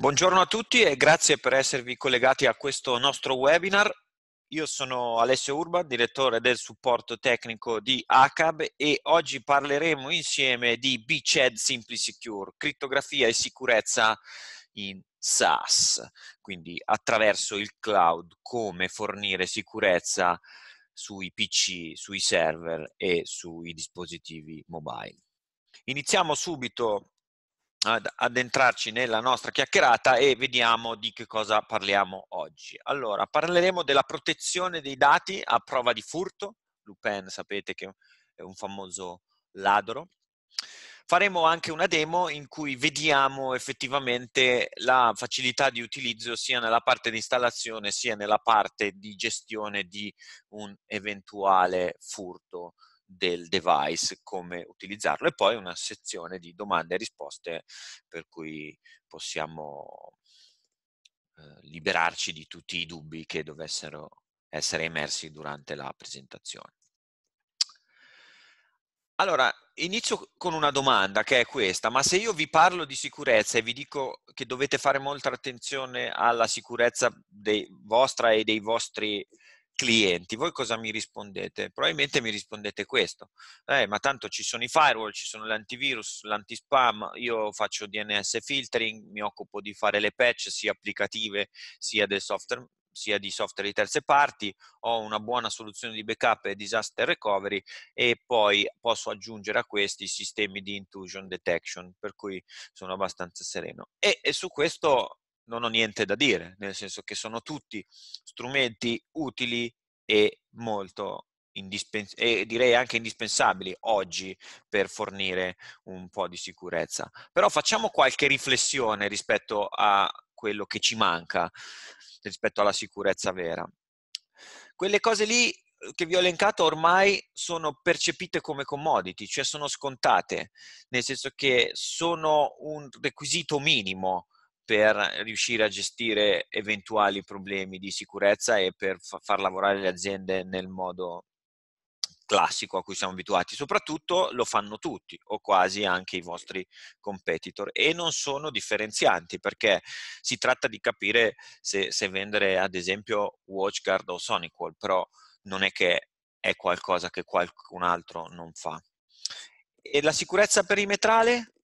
Buongiorno a tutti e grazie per esservi collegati a questo nostro webinar. Io sono Alessio Urba, direttore del supporto tecnico di ACAB e oggi parleremo insieme di BCED Simply Secure, crittografia e sicurezza in SaaS, quindi attraverso il cloud, come fornire sicurezza sui PC, sui server e sui dispositivi mobile. Iniziamo subito ad addentrarci nella nostra chiacchierata e vediamo di che cosa parliamo oggi. Allora, parleremo della protezione dei dati a prova di furto. Lupin sapete che è un famoso ladro. Faremo anche una demo in cui vediamo effettivamente la facilità di utilizzo sia nella parte di installazione sia nella parte di gestione di un eventuale furto del device, come utilizzarlo e poi una sezione di domande e risposte per cui possiamo eh, liberarci di tutti i dubbi che dovessero essere emersi durante la presentazione. Allora, inizio con una domanda che è questa, ma se io vi parlo di sicurezza e vi dico che dovete fare molta attenzione alla sicurezza dei, vostra e dei vostri clienti, voi cosa mi rispondete? Probabilmente mi rispondete questo, eh, ma tanto ci sono i firewall, ci sono l'antivirus, l'antispam, io faccio DNS filtering, mi occupo di fare le patch sia applicative sia del software, sia di software di terze parti, ho una buona soluzione di backup e disaster recovery e poi posso aggiungere a questi sistemi di intrusion detection, per cui sono abbastanza sereno. E, e su questo non ho niente da dire, nel senso che sono tutti strumenti utili e molto indispens- e direi anche indispensabili oggi per fornire un po' di sicurezza. Però facciamo qualche riflessione rispetto a quello che ci manca rispetto alla sicurezza vera. Quelle cose lì eh, che vi ho elencato ormai sono percepite come commodity, cioè sono scontate, nel senso che sono un requisito minimo per riuscire a gestire eventuali problemi di sicurezza e per far lavorare le aziende nel modo classico a cui siamo abituati. Soprattutto lo fanno tutti o quasi anche i vostri competitor e non sono differenzianti perché si tratta di capire se, se vendere ad esempio WatchGuard o SonicWall, però non è che è qualcosa che qualcun altro non fa. E la sicurezza perimetrale?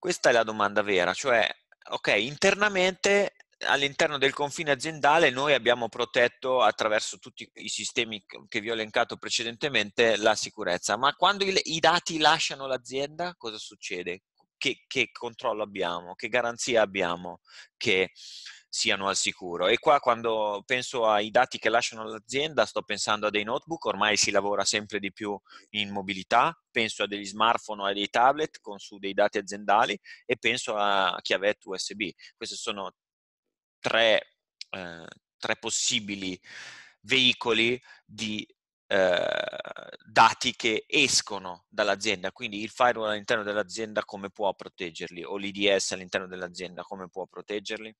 Questa è la domanda vera, cioè, ok, internamente all'interno del confine aziendale noi abbiamo protetto attraverso tutti i sistemi che vi ho elencato precedentemente la sicurezza, ma quando il, i dati lasciano l'azienda cosa succede? Che, che controllo abbiamo? Che garanzia abbiamo? Che siano al sicuro. E qua quando penso ai dati che lasciano l'azienda, sto pensando a dei notebook, ormai si lavora sempre di più in mobilità, penso a degli smartphone o a dei tablet con su dei dati aziendali e penso a chiavette USB. Questi sono tre, eh, tre possibili veicoli di eh, dati che escono dall'azienda, quindi il firewall all'interno dell'azienda come può proteggerli o l'IDS all'interno dell'azienda come può proteggerli?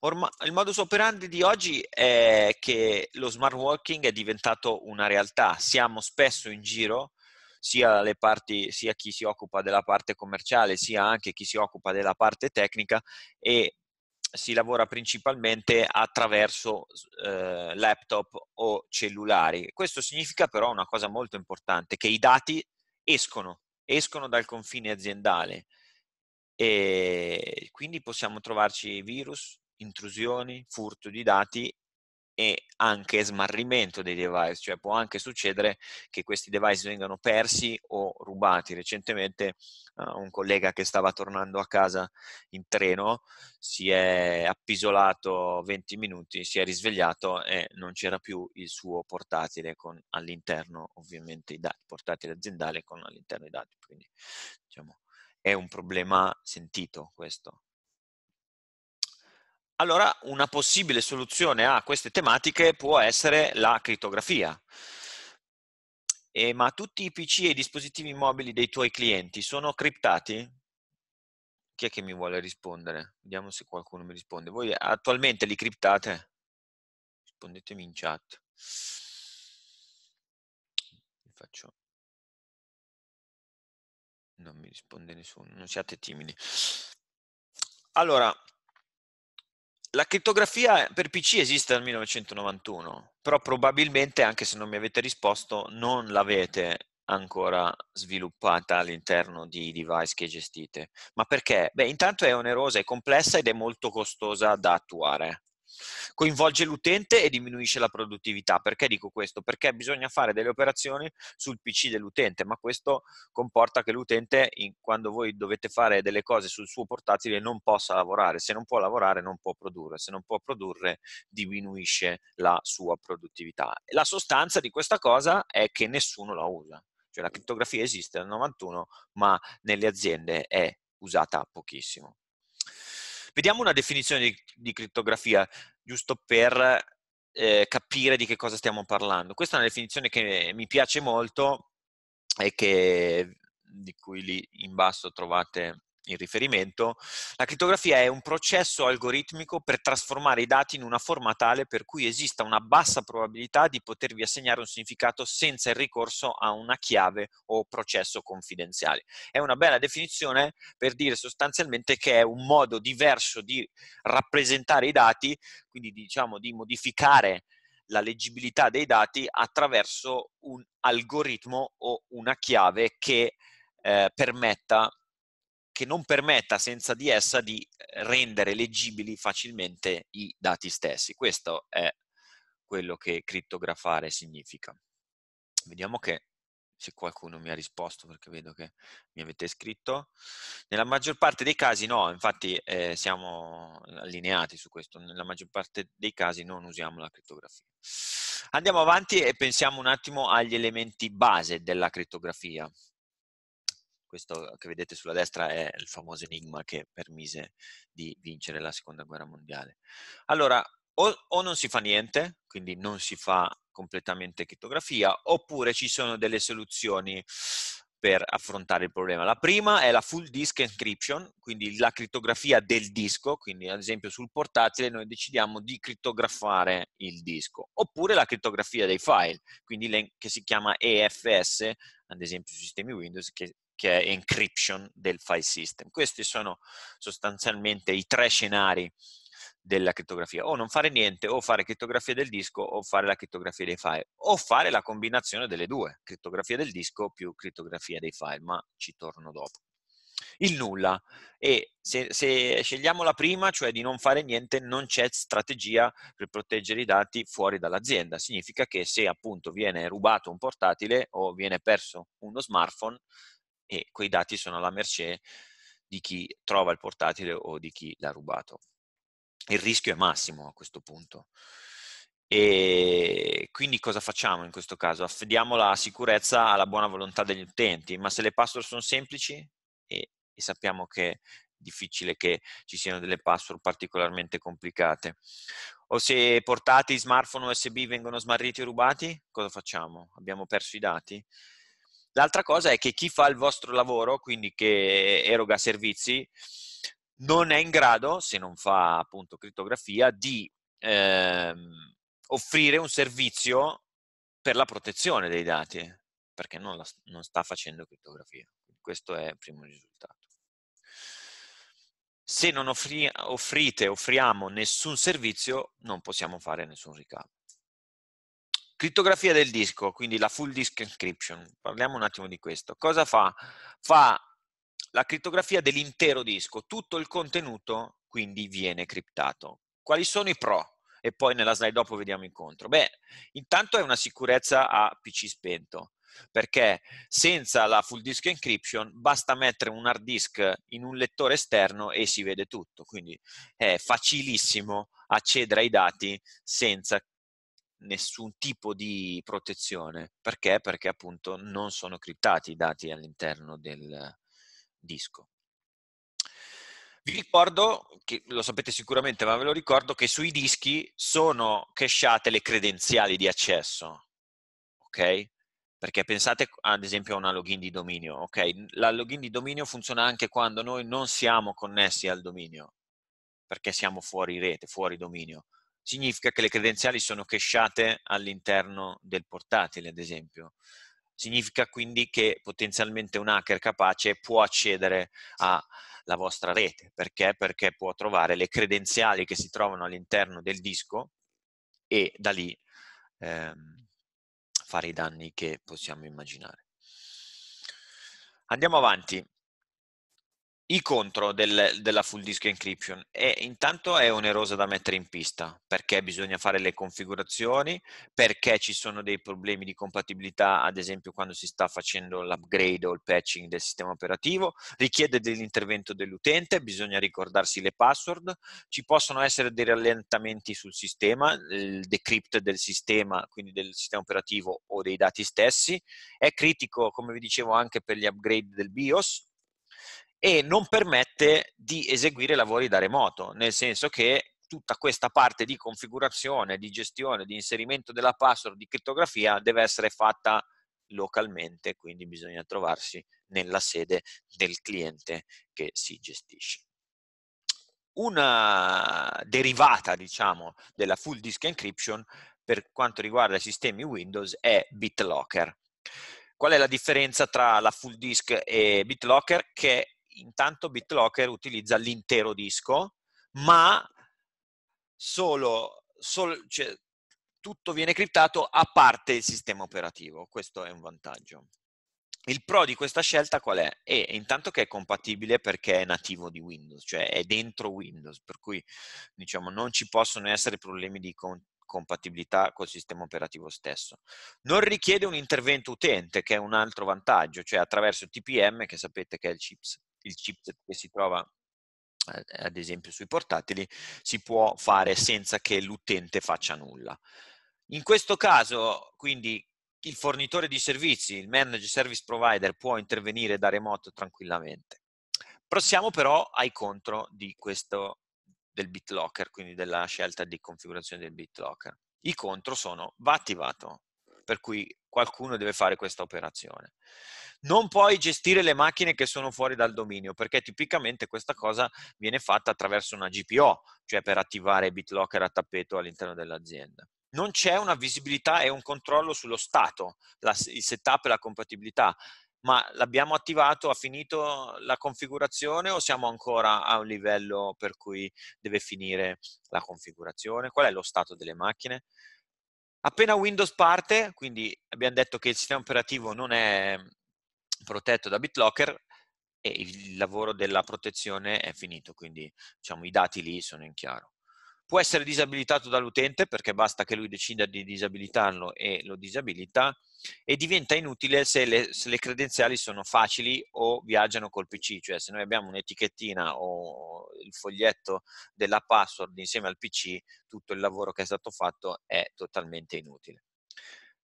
Ormai, il modus operandi di oggi è che lo smart working è diventato una realtà. Siamo spesso in giro, sia, parti, sia chi si occupa della parte commerciale, sia anche chi si occupa della parte tecnica e si lavora principalmente attraverso eh, laptop o cellulari. Questo significa però una cosa molto importante, che i dati escono, escono dal confine aziendale e quindi possiamo trovarci virus, intrusioni, furto di dati e anche smarrimento dei device, cioè può anche succedere che questi device vengano persi o rubati. Recentemente uh, un collega che stava tornando a casa in treno si è appisolato 20 minuti, si è risvegliato e non c'era più il suo portatile con all'interno ovviamente i dati, portatile aziendale con all'interno i dati, quindi diciamo è un problema sentito questo allora una possibile soluzione a queste tematiche può essere la criptografia. E, ma tutti i PC e i dispositivi mobili dei tuoi clienti sono criptati? Chi è che mi vuole rispondere? Vediamo se qualcuno mi risponde. Voi attualmente li criptate? Rispondetemi in chat. Faccio... Non mi risponde nessuno, non siate timidi. Allora, la criptografia per PC esiste dal 1991, però probabilmente, anche se non mi avete risposto, non l'avete ancora sviluppata all'interno di device che gestite. Ma perché? Beh, intanto è onerosa, è complessa ed è molto costosa da attuare coinvolge l'utente e diminuisce la produttività. Perché dico questo? Perché bisogna fare delle operazioni sul PC dell'utente, ma questo comporta che l'utente, quando voi dovete fare delle cose sul suo portatile, non possa lavorare. Se non può lavorare, non può produrre. Se non può produrre, diminuisce la sua produttività. La sostanza di questa cosa è che nessuno la usa. Cioè la criptografia esiste dal 91, ma nelle aziende è usata pochissimo. Vediamo una definizione di, di crittografia, giusto per eh, capire di che cosa stiamo parlando. Questa è una definizione che mi piace molto e che, di cui lì in basso trovate in riferimento, la crittografia è un processo algoritmico per trasformare i dati in una forma tale per cui esista una bassa probabilità di potervi assegnare un significato senza il ricorso a una chiave o processo confidenziale. È una bella definizione per dire sostanzialmente che è un modo diverso di rappresentare i dati, quindi diciamo di modificare la leggibilità dei dati attraverso un algoritmo o una chiave che eh, permetta che non permetta senza di essa di eh, rendere leggibili facilmente i dati stessi. Questo è quello che crittografare significa. Vediamo che se qualcuno mi ha risposto perché vedo che mi avete scritto. Nella maggior parte dei casi no, infatti eh, siamo allineati su questo, nella maggior parte dei casi non usiamo la crittografia. Andiamo avanti e pensiamo un attimo agli elementi base della crittografia. Questo che vedete sulla destra è il famoso enigma che permise di vincere la seconda guerra mondiale. Allora, o, o non si fa niente, quindi non si fa completamente crittografia, oppure ci sono delle soluzioni per affrontare il problema. La prima è la full disk encryption, quindi la crittografia del disco, quindi ad esempio sul portatile noi decidiamo di crittografare il disco, oppure la crittografia dei file, quindi che si chiama EFS, ad esempio sui sistemi Windows, che che è encryption del file system. Questi sono sostanzialmente i tre scenari della crittografia, o non fare niente, o fare crittografia del disco, o fare la crittografia dei file, o fare la combinazione delle due, crittografia del disco più crittografia dei file, ma ci torno dopo. Il nulla, e se, se scegliamo la prima, cioè di non fare niente, non c'è strategia per proteggere i dati fuori dall'azienda, significa che se appunto viene rubato un portatile o viene perso uno smartphone, e quei dati sono alla mercé di chi trova il portatile o di chi l'ha rubato. Il rischio è massimo a questo punto. E quindi cosa facciamo in questo caso? Affidiamo la sicurezza alla buona volontà degli utenti, ma se le password sono semplici e, e sappiamo che è difficile che ci siano delle password particolarmente complicate, o se portati, smartphone, USB vengono smarriti o rubati, cosa facciamo? Abbiamo perso i dati? L'altra cosa è che chi fa il vostro lavoro, quindi che eroga servizi, non è in grado, se non fa appunto criptografia, di ehm, offrire un servizio per la protezione dei dati, perché non, la, non sta facendo criptografia. Questo è il primo risultato. Se non offri, offrite, offriamo nessun servizio, non possiamo fare nessun ricavo. Crittografia del disco, quindi la full disk encryption. Parliamo un attimo di questo. Cosa fa? Fa la crittografia dell'intero disco, tutto il contenuto quindi viene criptato. Quali sono i pro? E poi nella slide dopo vediamo i contro. Beh, intanto è una sicurezza a PC spento, perché senza la full disk encryption basta mettere un hard disk in un lettore esterno e si vede tutto, quindi è facilissimo accedere ai dati senza nessun tipo di protezione. Perché? Perché appunto non sono criptati i dati all'interno del disco. Vi ricordo, che lo sapete sicuramente, ma ve lo ricordo, che sui dischi sono cachate le credenziali di accesso, ok? Perché pensate ad esempio a una login di dominio, ok? La login di dominio funziona anche quando noi non siamo connessi al dominio, perché siamo fuori rete, fuori dominio significa che le credenziali sono cachate all'interno del portatile, ad esempio. Significa quindi che potenzialmente un hacker capace può accedere alla vostra rete. Perché? Perché può trovare le credenziali che si trovano all'interno del disco e da lì ehm, fare i danni che possiamo immaginare. Andiamo avanti i contro del, della full disk encryption e intanto è onerosa da mettere in pista perché bisogna fare le configurazioni, perché ci sono dei problemi di compatibilità, ad esempio quando si sta facendo l'upgrade o il patching del sistema operativo, richiede dell'intervento dell'utente, bisogna ricordarsi le password, ci possono essere dei rallentamenti sul sistema, il decrypt del sistema, quindi del sistema operativo o dei dati stessi, è critico come vi dicevo anche per gli upgrade del BIOS e non permette di eseguire lavori da remoto, nel senso che tutta questa parte di configurazione, di gestione, di inserimento della password, di criptografia deve essere fatta localmente, quindi bisogna trovarsi nella sede del cliente che si gestisce. Una derivata, diciamo, della full disk encryption per quanto riguarda i sistemi Windows è BitLocker. Qual è la differenza tra la full disk e BitLocker? Che intanto BitLocker utilizza l'intero disco, ma solo, solo cioè, tutto viene criptato a parte il sistema operativo. Questo è un vantaggio. Il pro di questa scelta qual è? È intanto che è compatibile perché è nativo di Windows, cioè è dentro Windows, per cui diciamo, non ci possono essere problemi di con compatibilità col sistema operativo stesso. Non richiede un intervento utente, che è un altro vantaggio, cioè attraverso il TPM, che sapete che è il chips il chipset che si trova ad esempio sui portatili, si può fare senza che l'utente faccia nulla. In questo caso, quindi, il fornitore di servizi, il managed service provider, può intervenire da remoto tranquillamente. Passiamo però ai contro di questo del BitLocker, quindi della scelta di configurazione del BitLocker. I contro sono va attivato, per cui qualcuno deve fare questa operazione. Non puoi gestire le macchine che sono fuori dal dominio, perché tipicamente questa cosa viene fatta attraverso una GPO, cioè per attivare BitLocker a tappeto all'interno dell'azienda. Non c'è una visibilità e un controllo sullo stato, la, il setup e la compatibilità, ma l'abbiamo attivato, ha finito la configurazione o siamo ancora a un livello per cui deve finire la configurazione? Qual è lo stato delle macchine? Appena Windows parte, quindi abbiamo detto che il sistema operativo non è mm, protetto da BitLocker e il lavoro della protezione è finito, quindi diciamo, i dati lì sono in chiaro può essere disabilitato dall'utente perché basta che lui decida di disabilitarlo e lo disabilita e diventa inutile se le, se le credenziali sono facili o viaggiano col PC, cioè se noi abbiamo un'etichettina o il foglietto della password insieme al PC, tutto il lavoro che è stato fatto è totalmente inutile.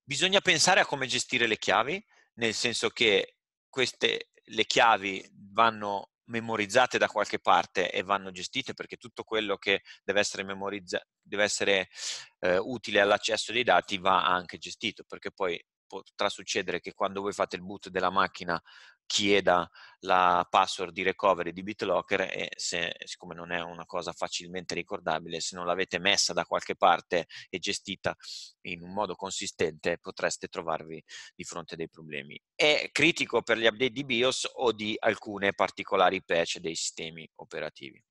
Bisogna pensare a come gestire le chiavi, nel senso che queste, le chiavi vanno memorizzate da qualche parte e vanno gestite perché tutto quello che deve essere, memorizza- deve essere eh, utile all'accesso dei dati va anche gestito perché poi potrà succedere che quando voi fate il boot della macchina chieda la password di recovery di BitLocker e se, siccome non è una cosa facilmente ricordabile, se non l'avete messa da qualche parte e gestita in un modo consistente potreste trovarvi di fronte a dei problemi. È critico per gli update di BIOS o di alcune particolari patch dei sistemi operativi.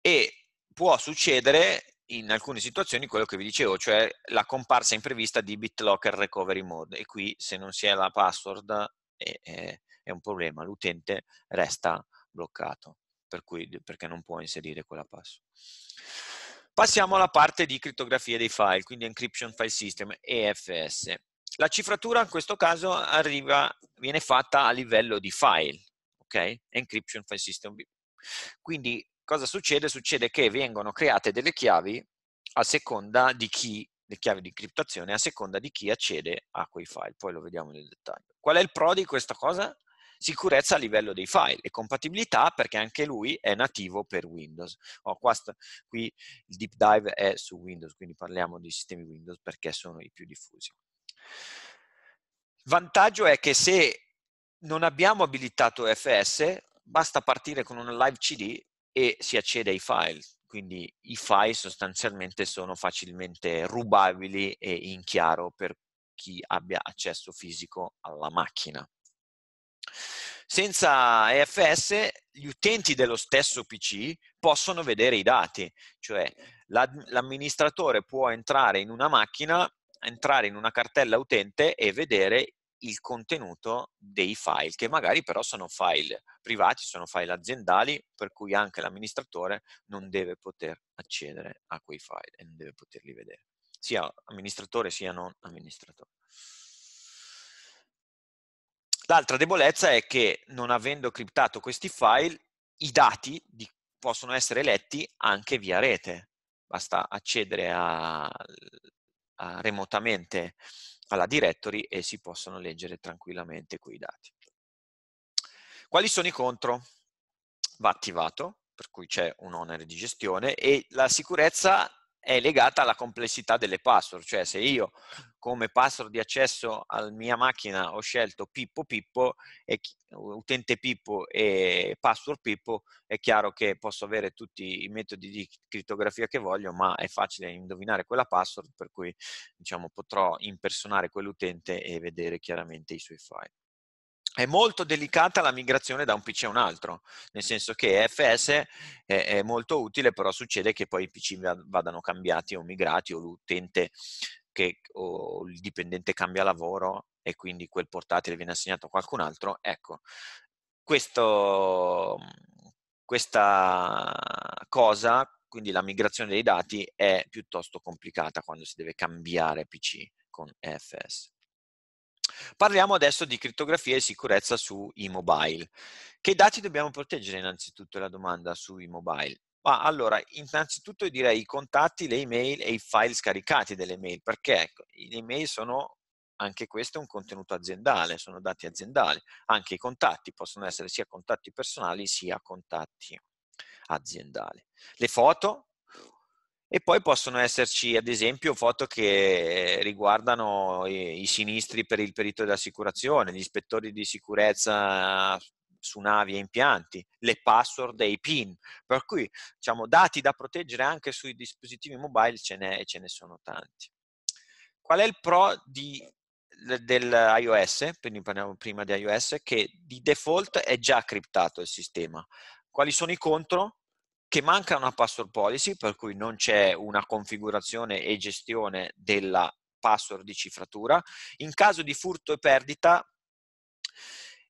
E può succedere in alcune situazioni quello che vi dicevo, cioè la comparsa imprevista di BitLocker Recovery Mode e qui se non si è la password e, e, è un problema, l'utente resta bloccato cui, perché non può inserire quella password. Passiamo alla parte di criptografia dei file, quindi Encryption File System, EFS. La cifratura in questo caso arriva, viene fatta a livello di file, ok? Encryption File System. Quindi cosa succede? Succede che vengono create delle chiavi a seconda di chi, le chiavi di criptazione a seconda di chi accede a quei file, poi lo vediamo nel dettaglio. Qual è il pro di questa cosa? Sicurezza a livello dei file e compatibilità perché anche lui è nativo per Windows. Oh, qua sta, qui il deep dive è su Windows, quindi parliamo di sistemi Windows perché sono i più diffusi. vantaggio è che se non abbiamo abilitato FS, basta partire con una live CD e si accede ai file. Quindi i file sostanzialmente sono facilmente rubabili e in chiaro per chi abbia accesso fisico alla macchina. Senza EFS gli utenti dello stesso PC possono vedere i dati, cioè l'amministratore può entrare in una macchina, entrare in una cartella utente e vedere il contenuto dei file, che magari però sono file privati, sono file aziendali, per cui anche l'amministratore non deve poter accedere a quei file e non deve poterli vedere sia amministratore sia non amministratore. L'altra debolezza è che non avendo criptato questi file, i dati di, possono essere letti anche via rete. Basta accedere a, a remotamente alla directory e si possono leggere tranquillamente quei dati. Quali sono i contro? Va attivato, per cui c'è un onere di gestione e la sicurezza è legata alla complessità delle password, cioè se io come password di accesso alla mia macchina ho scelto Pippo Pippo, e, utente Pippo e password Pippo, è chiaro che posso avere tutti i metodi di crittografia che voglio, ma è facile indovinare quella password, per cui diciamo, potrò impersonare quell'utente e vedere chiaramente i suoi file è molto delicata la migrazione da un PC a un altro, nel senso che FS è, è molto utile, però succede che poi i PC vadano cambiati o migrati o l'utente che, o il dipendente cambia lavoro e quindi quel portatile viene assegnato a qualcun altro. Ecco, questo, questa cosa, quindi la migrazione dei dati, è piuttosto complicata quando si deve cambiare PC con FS. Parliamo adesso di criptografia e sicurezza su e-mobile. Che dati dobbiamo proteggere innanzitutto? È la domanda su e-mobile. Ma allora, innanzitutto direi i contatti, le email e i file scaricati delle email, perché ecco, le email sono anche questo è un contenuto aziendale, sono dati aziendali. Anche i contatti possono essere sia contatti personali sia contatti aziendali. Le foto, e poi possono esserci, ad esempio, foto che eh, riguardano i, sinistri per il perito di assicurazione, gli ispettori di sicurezza su navi e impianti, le password e i PIN. Per cui, diciamo, dati da proteggere anche sui dispositivi mobile ce n'è e ce ne sono tanti. Qual è il pro di, dell'iOS? Quindi parliamo prima di iOS, che di default è già criptato il sistema. Quali sono i contro? che manca una password policy, per cui non c'è una configurazione e gestione della password di cifratura. In caso di furto e perdita,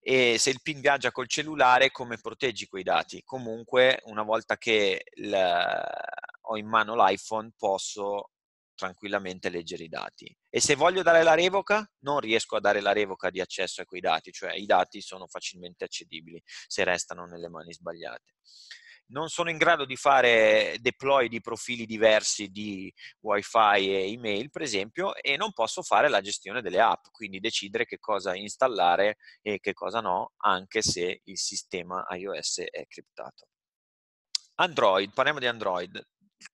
e eh, se il PIN viaggia col cellulare, come proteggi quei dati? Comunque, una volta che ho in mano l'iPhone, posso tranquillamente leggere i dati. E se voglio dare la revoca, non riesco a dare la revoca di accesso a quei dati, cioè i dati sono facilmente accedibili se restano nelle mani sbagliate non sono in grado di fare deploy di profili diversi di wifi e email per esempio e non posso fare la gestione delle app quindi decidere che cosa installare e che cosa no anche se il sistema iOS è criptato Android, parliamo di Android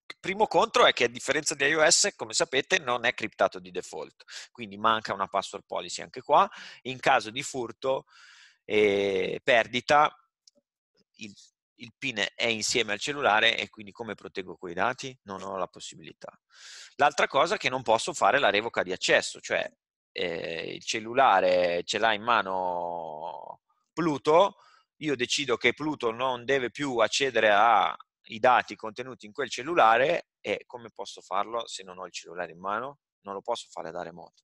il primo contro è che a differenza di iOS, come sapete, non è criptato di default, quindi manca una password policy anche qua. In caso di furto e perdita, il il PIN è insieme al cellulare e quindi come proteggo quei dati? Non ho la possibilità. L'altra cosa è che non posso fare la revoca di accesso, cioè eh, il cellulare ce l'ha in mano Pluto, io decido che Pluto non deve più accedere ai dati contenuti in quel cellulare e come posso farlo se non ho il cellulare in mano? Non lo posso fare da remoto.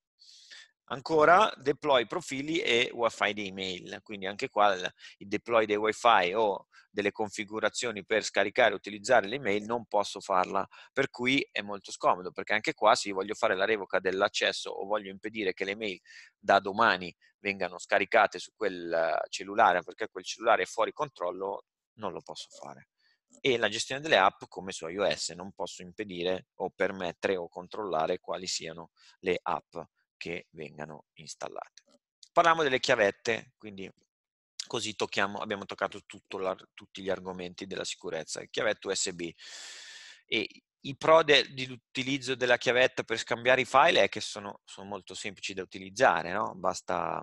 Ancora deploy profili e wifi di email, quindi anche qua il deploy dei wifi o delle configurazioni per scaricare e utilizzare l'email non posso farla, per cui è molto scomodo, perché anche qua se io voglio fare la revoca dell'accesso o voglio impedire che le mail da domani vengano scaricate su quel cellulare, perché quel cellulare è fuori controllo, non lo posso fare e la gestione delle app come su iOS, non posso impedire o permettere o controllare quali siano le app che vengano installate. Parliamo delle chiavette, quindi così tocchiamo, abbiamo toccato la, tutti gli argomenti della sicurezza. Chiavetta USB. E i pro de, dell'utilizzo della chiavetta per scambiare i file è che sono, sono molto semplici da utilizzare, no? basta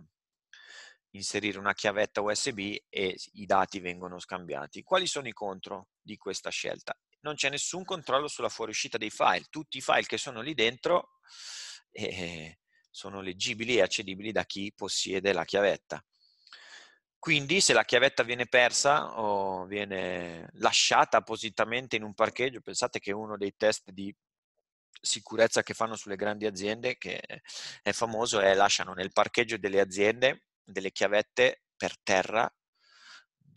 inserire una chiavetta USB e i dati vengono scambiati. Quali sono i contro di questa scelta? Non c'è nessun controllo sulla fuoriuscita dei file, tutti i file che sono lì dentro eh, sono leggibili e accedibili da chi possiede la chiavetta. Quindi se la chiavetta viene persa o viene lasciata appositamente in un parcheggio, pensate che uno dei test di sicurezza che fanno sulle grandi aziende, che è famoso, è lasciano nel parcheggio delle aziende delle chiavette per terra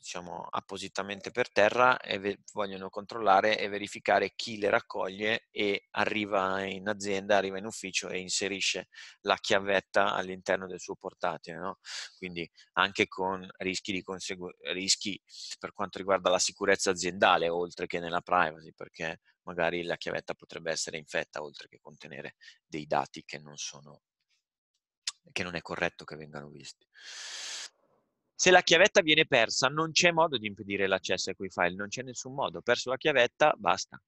diciamo, appositamente per terra e vogliono controllare e verificare chi le raccoglie e arriva in azienda, arriva in ufficio e inserisce la chiavetta all'interno del suo portatile. No? Quindi anche con rischi, consegu- rischi per quanto riguarda la sicurezza aziendale, oltre che nella privacy, perché magari la chiavetta potrebbe essere infetta, oltre che contenere dei dati che non sono che non è corretto che vengano visti. Se la chiavetta viene persa, non c'è modo di impedire l'accesso a quei file, non c'è nessun modo. perso la chiavetta, basta.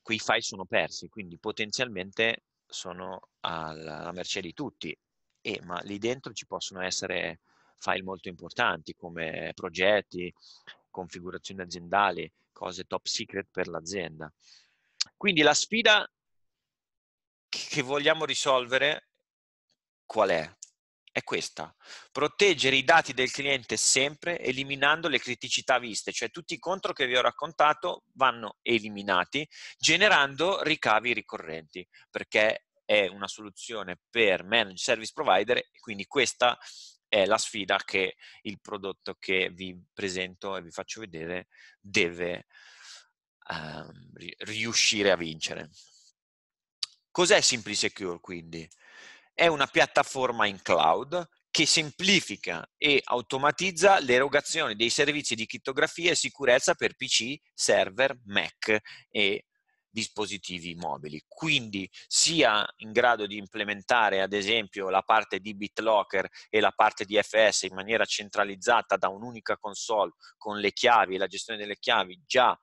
Quei file sono persi, quindi potenzialmente sono alla merce di tutti. Eh, ma lì dentro ci possono essere file molto importanti come progetti, configurazioni aziendali, cose top secret per l'azienda. Quindi la sfida che vogliamo risolvere qual è? è questa, proteggere i dati del cliente sempre eliminando le criticità viste, cioè tutti i contro che vi ho raccontato vanno eliminati generando ricavi ricorrenti, perché è una soluzione per managed service provider quindi questa è la sfida che il prodotto che vi presento e vi faccio vedere deve um, riuscire a vincere. Cos'è Simply Secure quindi? è una piattaforma in cloud che semplifica e automatizza l'erogazione dei servizi di crittografia e sicurezza per PC, server, Mac e dispositivi mobili. Quindi sia in grado di implementare ad esempio la parte di BitLocker e la parte di FS in maniera centralizzata da un'unica console con le chiavi e la gestione delle chiavi già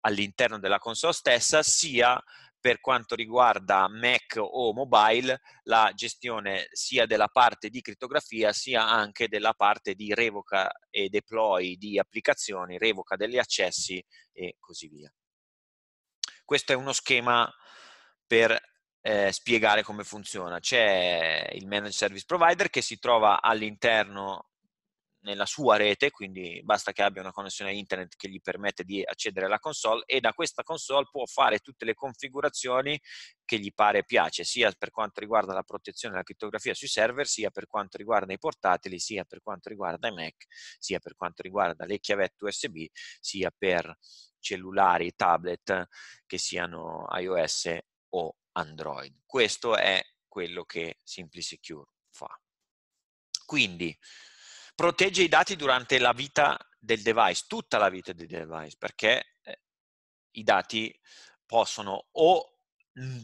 all'interno della console stessa, sia per quanto riguarda Mac o mobile la gestione sia della parte di criptografia sia anche della parte di revoca e deploy di applicazioni, revoca degli accessi e così via. Questo è uno schema per eh, spiegare come funziona. C'è il Managed Service Provider che si trova all'interno nella sua rete, quindi basta che abbia una connessione internet che gli permette di accedere alla console e da questa console può fare tutte le configurazioni che gli pare piace, sia per quanto riguarda la protezione della criptografia sui server, sia per quanto riguarda i portatili, sia per quanto riguarda i Mac, sia per quanto riguarda le chiavette USB, sia per cellulari, tablet che siano iOS o Android. Questo è quello che Simply Secure fa. Quindi, protegge i dati durante la vita del device, tutta la vita del device, perché eh, i dati possono o mm,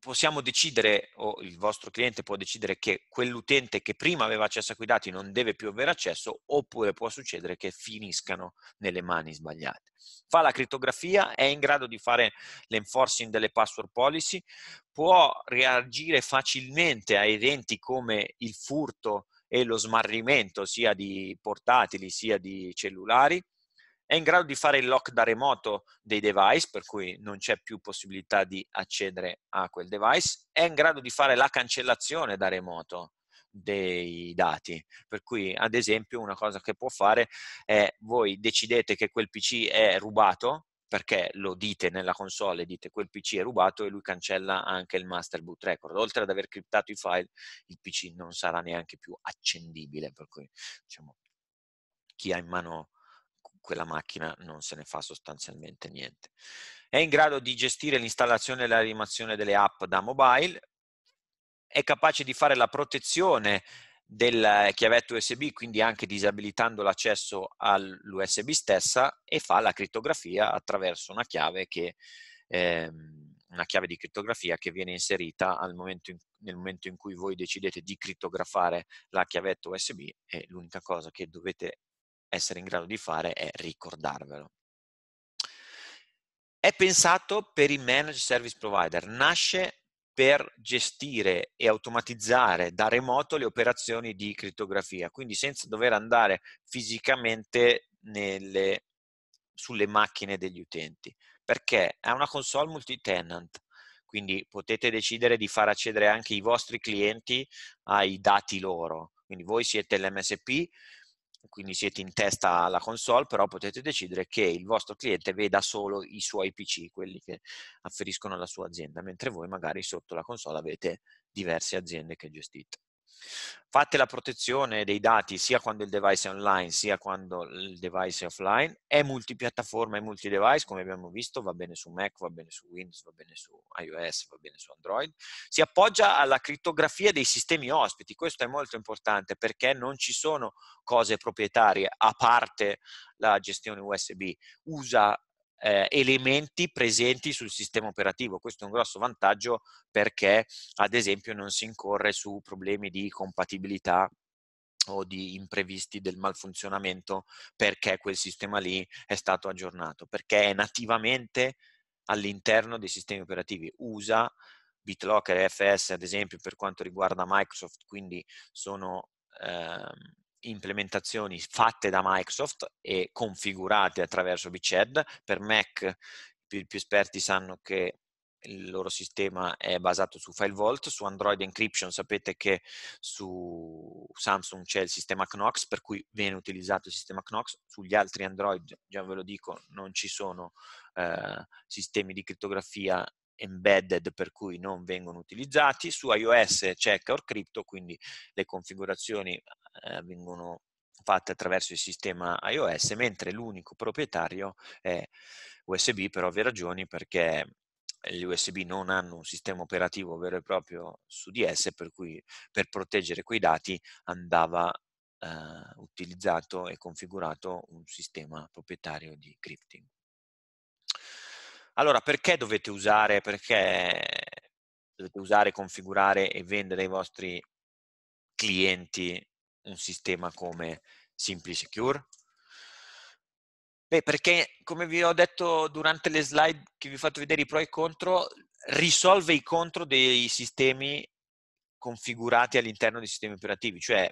possiamo decidere, o il vostro cliente può decidere che quell'utente che prima aveva accesso a quei dati non deve più avere accesso, oppure può succedere che finiscano nelle mani sbagliate. Fa la crittografia, è in grado di fare l'enforcing delle password policy, può reagire facilmente a eventi come il furto e lo smarrimento sia di portatili sia di cellulari, è in grado di fare il lock da remoto dei device, per cui non c'è più possibilità di accedere a quel device, è in grado di fare la cancellazione da remoto dei dati, per cui ad esempio una cosa che può fare è voi decidete che quel PC è rubato perché lo dite nella console, dite quel PC è rubato e lui cancella anche il master boot record. Oltre ad aver criptato i file, il PC non sarà neanche più accendibile, per cui diciamo, chi ha in mano quella macchina non se ne fa sostanzialmente niente. È in grado di gestire l'installazione e la rimazione delle app da mobile, è capace di fare la protezione del chiavetto USB, quindi anche disabilitando l'accesso all'USB stessa e fa la crittografia attraverso una chiave, che, ehm, una chiave di crittografia che viene inserita momento in, nel momento in cui voi decidete di crittografare la chiavetta USB e l'unica cosa che dovete essere in grado di fare è ricordarvelo. È pensato per i managed service provider, nasce per gestire e automatizzare da remoto le operazioni di crittografia, quindi senza dover andare fisicamente nelle, sulle macchine degli utenti, perché è una console multi-tenant, quindi potete decidere di far accedere anche i vostri clienti ai dati loro, quindi voi siete l'MSP, quindi siete in testa alla console, però potete decidere che il vostro cliente veda solo i suoi PC, quelli che afferiscono alla sua azienda, mentre voi magari sotto la console avete diverse aziende che gestite. Fate la protezione dei dati sia quando il device è online sia quando il device è offline. È multipiattaforma e multi-device, come abbiamo visto, va bene su Mac, va bene su Windows, va bene su iOS, va bene su Android. Si appoggia alla criptografia dei sistemi ospiti. Questo è molto importante perché non ci sono cose proprietarie a parte la gestione USB. USA eh, elementi presenti sul sistema operativo. Questo è un grosso vantaggio perché, ad esempio, non si incorre su problemi di compatibilità o di imprevisti del malfunzionamento perché quel sistema lì è stato aggiornato, perché è nativamente all'interno dei sistemi operativi USA, BitLocker e FS ad esempio per quanto riguarda Microsoft, quindi sono ehm, implementazioni fatte da Microsoft e configurate attraverso BCED. Per Mac i più, esperti sanno che il loro sistema è basato su File Vault, su Android Encryption sapete che su Samsung c'è il sistema Knox, per cui viene utilizzato il sistema Knox, sugli altri Android, già ve lo dico, non ci sono eh, sistemi di criptografia embedded per cui non vengono utilizzati, su iOS c'è CoreCrypto, quindi le configurazioni eh, vengono fatte attraverso il sistema iOS, mentre l'unico proprietario è USB per ovvie ragioni perché gli USB non hanno un sistema operativo vero e proprio su di esse, per cui per proteggere quei dati andava eh, utilizzato e configurato un sistema proprietario di crypting. Allora, perché dovete usare, perché dovete usare, configurare e vendere ai vostri clienti un sistema come Simply Secure? Beh, perché come vi ho detto durante le slide che vi ho fatto vedere i pro e i contro, risolve i contro dei sistemi configurati all'interno dei sistemi operativi, cioè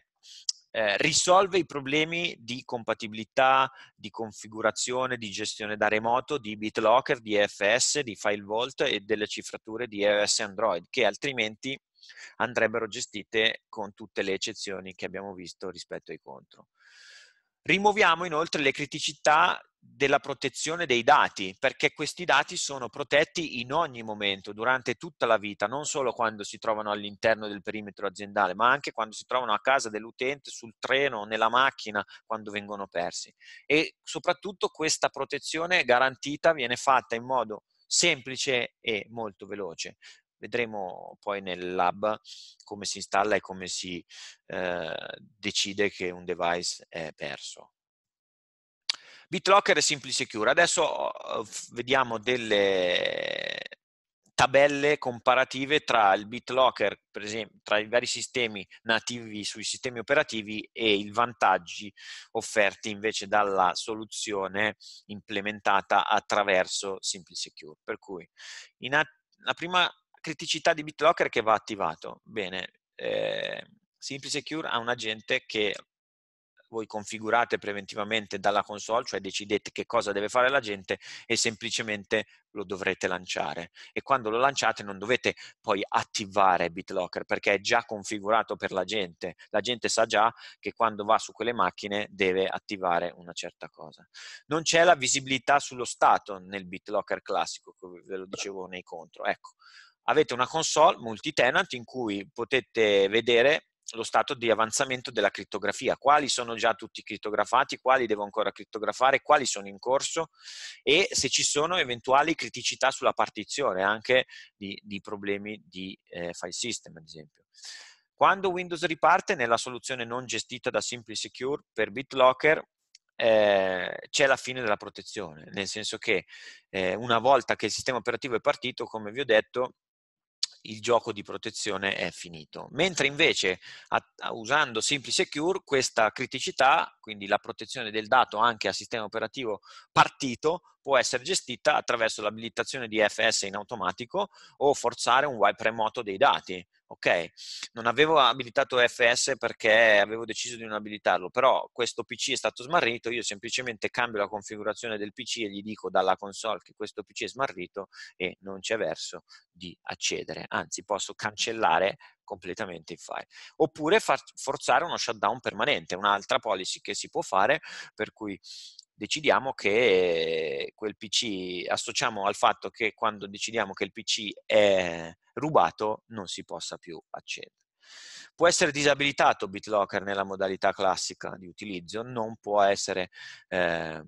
eh, risolve i problemi di compatibilità, di configurazione, di gestione da remoto, di BitLocker, di EFS, di FileVault e delle cifrature di iOS e Android, che altrimenti andrebbero gestite con tutte le eccezioni che abbiamo visto rispetto ai contro. Rimuoviamo inoltre le criticità della protezione dei dati, perché questi dati sono protetti in ogni momento, durante tutta la vita, non solo quando si trovano all'interno del perimetro aziendale, ma anche quando si trovano a casa dell'utente, sul treno, nella macchina, quando vengono persi. E soprattutto questa protezione garantita viene fatta in modo semplice e molto veloce. Vedremo poi nel lab come si installa e come si eh, decide che un device è perso. BitLocker e Simply Secure. Adesso oh, vediamo delle tabelle comparative tra il BitLocker, per esempio, tra i vari sistemi nativi sui sistemi operativi e i vantaggi offerti invece dalla soluzione implementata attraverso Simply Secure. Per cui in la prima criticità di BitLocker che va attivato. Bene, eh, SimpliSecure ha un agente che voi configurate preventivamente dalla console, cioè decidete che cosa deve fare l'agente e semplicemente lo dovrete lanciare. E quando lo lanciate non dovete poi attivare BitLocker perché è già configurato per l'agente. L'agente sa già che quando va su quelle macchine deve attivare una certa cosa. Non c'è la visibilità sullo stato nel BitLocker classico, ve lo dicevo nei contro. Ecco, avete una console multi-tenant in cui potete vedere lo stato di avanzamento della crittografia, quali sono già tutti crittografati, quali devo ancora crittografare, quali sono in corso e se ci sono eventuali criticità sulla partizione, anche di, di problemi di eh, file system ad esempio. Quando Windows riparte nella soluzione non gestita da Simply Secure per BitLocker eh, c'è la fine della protezione, nel senso che eh, una volta che il sistema operativo è partito, come vi ho detto, il gioco di protezione è finito. Mentre invece a, usando Simply Secure questa criticità, quindi la protezione del dato anche a sistema operativo partito, può essere gestita attraverso l'abilitazione di FS in automatico o forzare un wipe remoto dei dati. Ok, non avevo abilitato FS perché avevo deciso di non abilitarlo, però questo PC è stato smarrito, io semplicemente cambio la configurazione del PC e gli dico dalla console che questo PC è smarrito e non c'è verso di accedere, anzi posso cancellare completamente il file. Oppure far, forzare uno shutdown permanente, un'altra policy che si può fare, per cui decidiamo che quel PC, associamo al fatto che quando decidiamo che il PC è rubato non si possa più accedere. Può essere disabilitato BitLocker nella modalità classica di utilizzo, non può essere eh,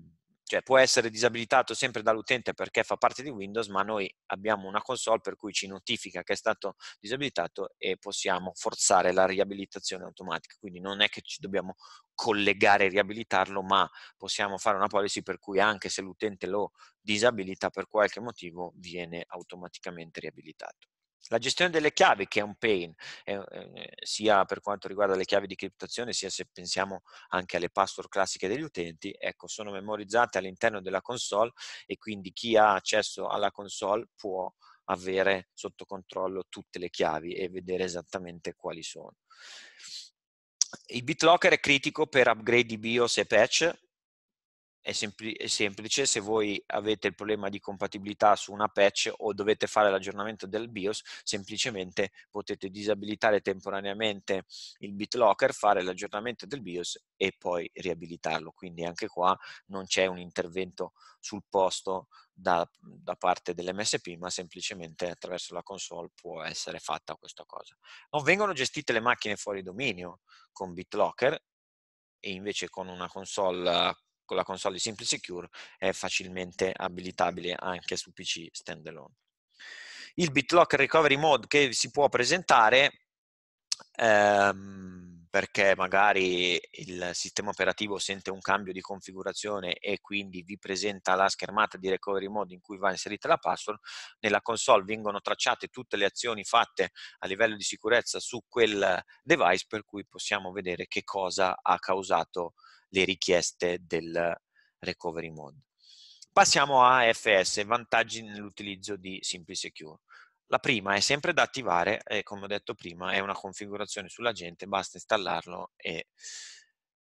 cioè può essere disabilitato sempre dall'utente perché fa parte di Windows, ma noi abbiamo una console per cui ci notifica che è stato disabilitato e possiamo forzare la riabilitazione automatica. Quindi non è che ci dobbiamo collegare e riabilitarlo, ma possiamo fare una policy per cui anche se l'utente lo disabilita per qualche motivo viene automaticamente riabilitato. La gestione delle chiavi, che è un pain, eh, eh, sia per quanto riguarda le chiavi di criptazione, sia se pensiamo anche alle password classiche degli utenti, ecco, sono memorizzate all'interno della console e quindi chi ha accesso alla console può avere sotto controllo tutte le chiavi e vedere esattamente quali sono. Il BitLocker è critico per upgrade di BIOS e patch, è, sempli- è, semplice, se voi avete il problema di compatibilità su una patch o dovete fare l'aggiornamento del BIOS, semplicemente potete disabilitare temporaneamente il BitLocker, fare l'aggiornamento del BIOS e poi riabilitarlo. Quindi anche qua non c'è un intervento sul posto da, da parte dell'MSP, ma semplicemente attraverso la console può essere fatta questa cosa. Non vengono gestite le macchine fuori dominio con BitLocker, e invece con una console con la console di Simple Secure è facilmente abilitabile anche su PC standalone. Il BitLocker Recovery Mode che si può presentare ehm, perché magari il sistema operativo sente un cambio di configurazione e quindi vi presenta la schermata di recovery mode in cui va inserita la password, nella console vengono tracciate tutte le azioni fatte a livello di sicurezza su quel device per cui possiamo vedere che cosa ha causato le richieste del recovery mode. Passiamo a FS, vantaggi nell'utilizzo di Simply Secure. La prima è sempre da attivare e come ho detto prima è una configurazione sull'agente, basta installarlo e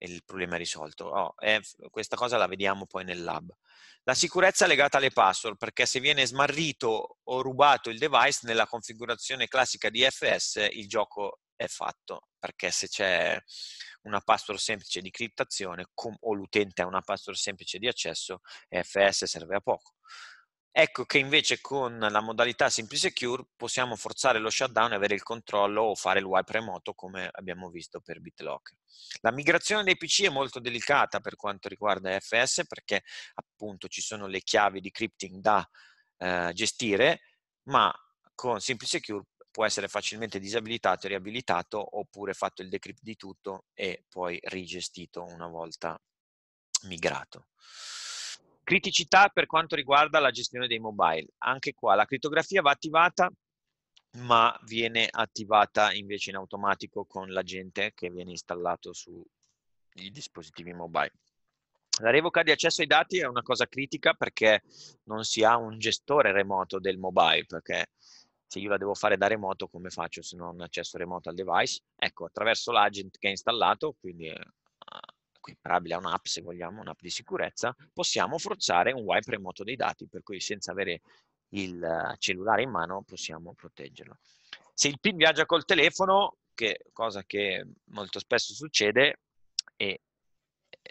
il problema è risolto. Oh, è, questa cosa la vediamo poi nel lab. La sicurezza legata alle password, perché se viene smarrito o rubato il device nella configurazione classica di FS, il gioco è fatto, perché se c'è una password semplice di criptazione com- o l'utente ha una password semplice di accesso, EFS serve a poco. Ecco che invece con la modalità Simply Secure possiamo forzare lo shutdown e avere il controllo o fare il wipe remoto come abbiamo visto per BitLocker. La migrazione dei PC è molto delicata per quanto riguarda FS perché appunto ci sono le chiavi di crypting da eh, gestire, ma con Simply Secure può essere facilmente disabilitato e riabilitato oppure fatto il decrypt di tutto e poi rigestito una volta migrato. Criticità per quanto riguarda la gestione dei mobile. Anche qua la crittografia va attivata ma viene attivata invece in automatico con l'agente che viene installato sui dispositivi mobile. La revoca di accesso ai dati è una cosa critica perché non si ha un gestore remoto del mobile, perché se io la devo fare da remoto, come faccio se non accesso remoto al device? Ecco, attraverso l'agent che è installato, quindi eh, equiparabile a un'app, se vogliamo, un'app di sicurezza, possiamo forzare un wipe remoto dei dati, per cui senza avere il eh, cellulare in mano possiamo proteggerlo. Se il PIN viaggia col telefono, che, cosa che molto spesso succede, e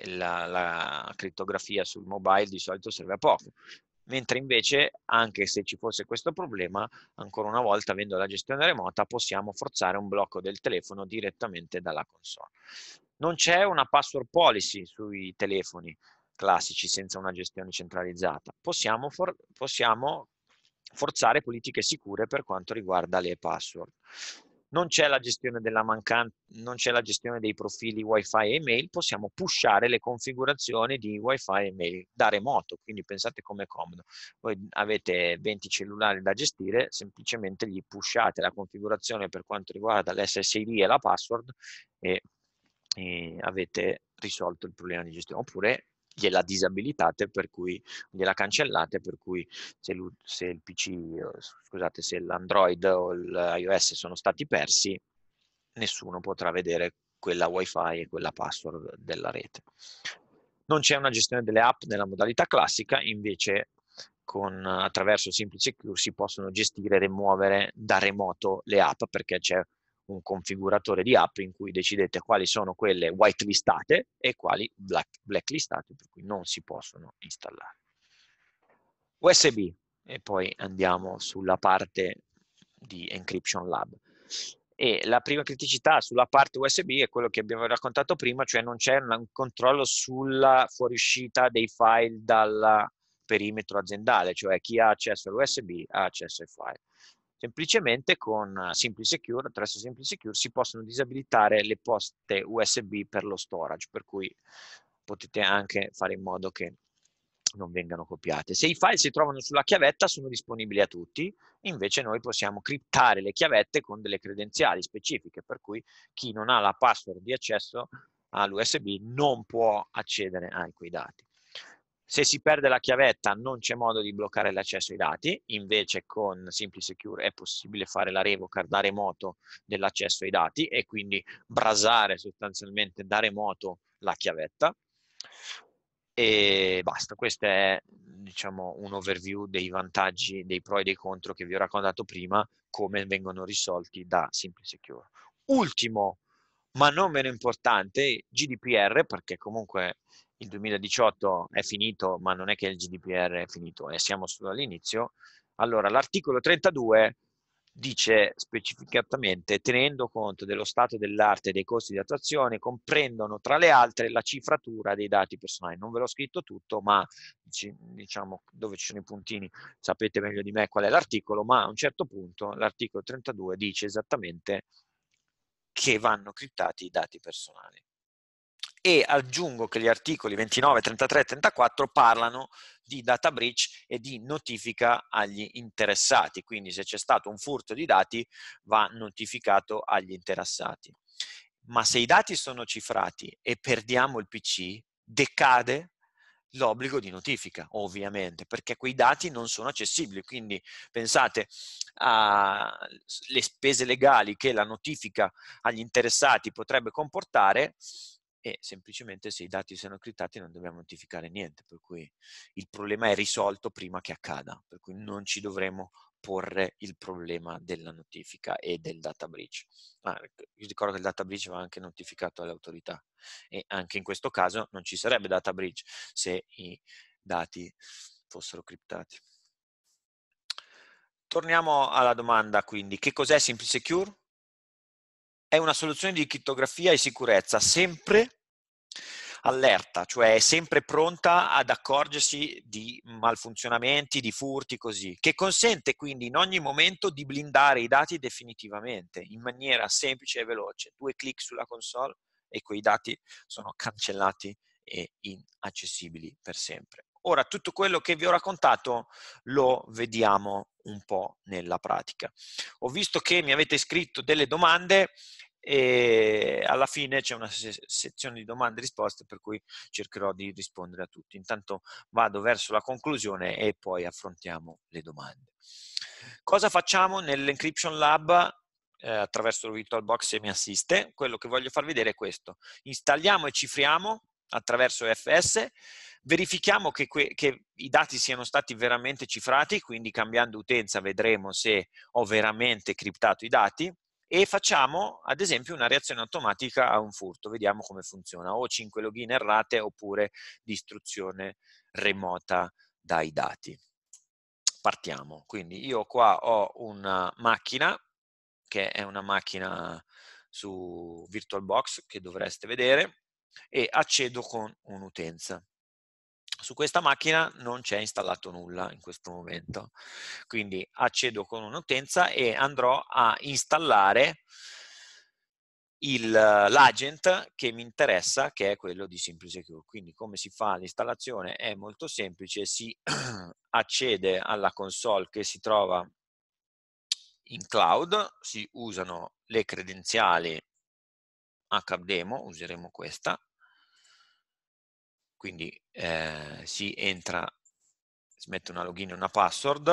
la, la, criptografia sul mobile di solito serve a poco mentre invece anche se ci fosse questo problema, ancora una volta avendo la gestione remota possiamo forzare un blocco del telefono direttamente dalla console. Non c'è una password policy sui telefoni classici senza una gestione centralizzata, possiamo, for possiamo forzare politiche sicure per quanto riguarda le password non c'è la gestione della mancanza, non c'è la gestione dei profili wifi e mail, possiamo pushare le configurazioni di wifi e mail da remoto, quindi pensate com'è comodo. Voi avete 20 cellulari da gestire, semplicemente gli pushate la configurazione per quanto riguarda l'SSID e la password e, e avete risolto il problema di gestione, oppure gliela disabilitate, per cui gliela cancellate, per cui se, se il PC, scusate, se l'Android o l'iOS sono stati persi, nessuno potrà vedere quella wifi e quella password della rete. Non c'è una gestione delle app nella modalità classica, invece con, attraverso Semplice Secure si possono gestire e rimuovere da remoto le app perché c'è un configuratore di app in cui decidete quali sono quelle whitelistate e quali black, blacklistate, per cui non si possono installare. USB, e poi andiamo sulla parte di Encryption Lab. E la prima criticità sulla parte USB è quello che abbiamo raccontato prima, cioè non c'è un controllo sulla fuoriuscita dei file dal perimetro aziendale, cioè chi ha accesso all'USB ha accesso ai file. Semplicemente con Simply Secure, attraverso Simply Secure, si possono disabilitare le poste USB per lo storage, per cui potete anche fare in modo che non vengano copiate. Se i file si trovano sulla chiavetta sono disponibili a tutti, invece noi possiamo criptare le chiavette con delle credenziali specifiche, per cui chi non ha la password di accesso all'USB non può accedere a quei dati. Se si perde la chiavetta non c'è modo di bloccare l'accesso ai dati, invece con SimpliSecure è possibile fare la revoca da remoto dell'accesso ai dati e quindi brasare sostanzialmente da remoto la chiavetta. E basta, questo è diciamo, un overview dei vantaggi, dei pro e dei contro che vi ho raccontato prima, come vengono risolti da SimpliSecure. Ultimo, ma non meno importante, GDPR, perché comunque il 2018 è finito, ma non è che il GDPR è finito e eh, siamo solo all'inizio. Allora, l'articolo 32 dice specificatamente, tenendo conto dello stato dell'arte e dei costi di attuazione, comprendono tra le altre la cifratura dei dati personali. Non ve l'ho scritto tutto, ma diciamo dove ci sono i puntini sapete meglio di me qual è l'articolo, ma a un certo punto l'articolo 32 dice esattamente che vanno criptati i dati personali e aggiungo che gli articoli 29, 33 e 34 parlano di data breach e di notifica agli interessati, quindi se c'è stato un furto di dati va notificato agli interessati. Ma se i dati sono cifrati e perdiamo il PC, decade l'obbligo di notifica, ovviamente, perché quei dati non sono accessibili. Quindi pensate alle spese legali che la notifica agli interessati potrebbe comportare e semplicemente se i dati sono criptati non dobbiamo notificare niente, per cui il problema è risolto prima che accada, per cui non ci dovremo porre il problema della notifica e del data breach. Ah, ecco, ricordo che il data breach va anche notificato alle autorità e anche in questo caso non ci sarebbe data breach se i dati fossero criptati. Torniamo alla domanda quindi, che cos'è Simple Secure? è una soluzione di crittografia e sicurezza sempre allerta, cioè è sempre pronta ad accorgersi di malfunzionamenti, di furti, così, che consente quindi in ogni momento di blindare i dati definitivamente, in maniera semplice e veloce. Due clic sulla console e quei dati sono cancellati e inaccessibili per sempre. Ora, tutto quello che vi ho raccontato lo vediamo un po' nella pratica. Ho visto che mi avete scritto delle domande e alla fine c'è una sezione di domande e risposte per cui cercherò di rispondere a tutti. Intanto vado verso la conclusione e poi affrontiamo le domande. Cosa facciamo nell'Encryption Lab eh, attraverso lo VirtualBox se mi assiste? Quello che voglio far vedere è questo. Installiamo e cifriamo attraverso FS Verifichiamo che, que- che i dati siano stati veramente cifrati, quindi cambiando utenza vedremo se ho veramente criptato i dati e facciamo ad esempio una reazione automatica a un furto, vediamo come funziona, o 5 login errate oppure distruzione remota dai dati. Partiamo, quindi io qua ho una macchina, che è una macchina su VirtualBox che dovreste vedere, e accedo con un'utenza. Su questa macchina non c'è installato nulla in questo momento, quindi accedo con un'utenza e andrò a installare l'agent che mi interessa che è quello di SimpliSecure. Quindi come si fa l'installazione è molto semplice, si accede alla console che si trova in cloud, si usano le credenziali HDemo, useremo questa, quindi eh, si entra, si mette una login e una password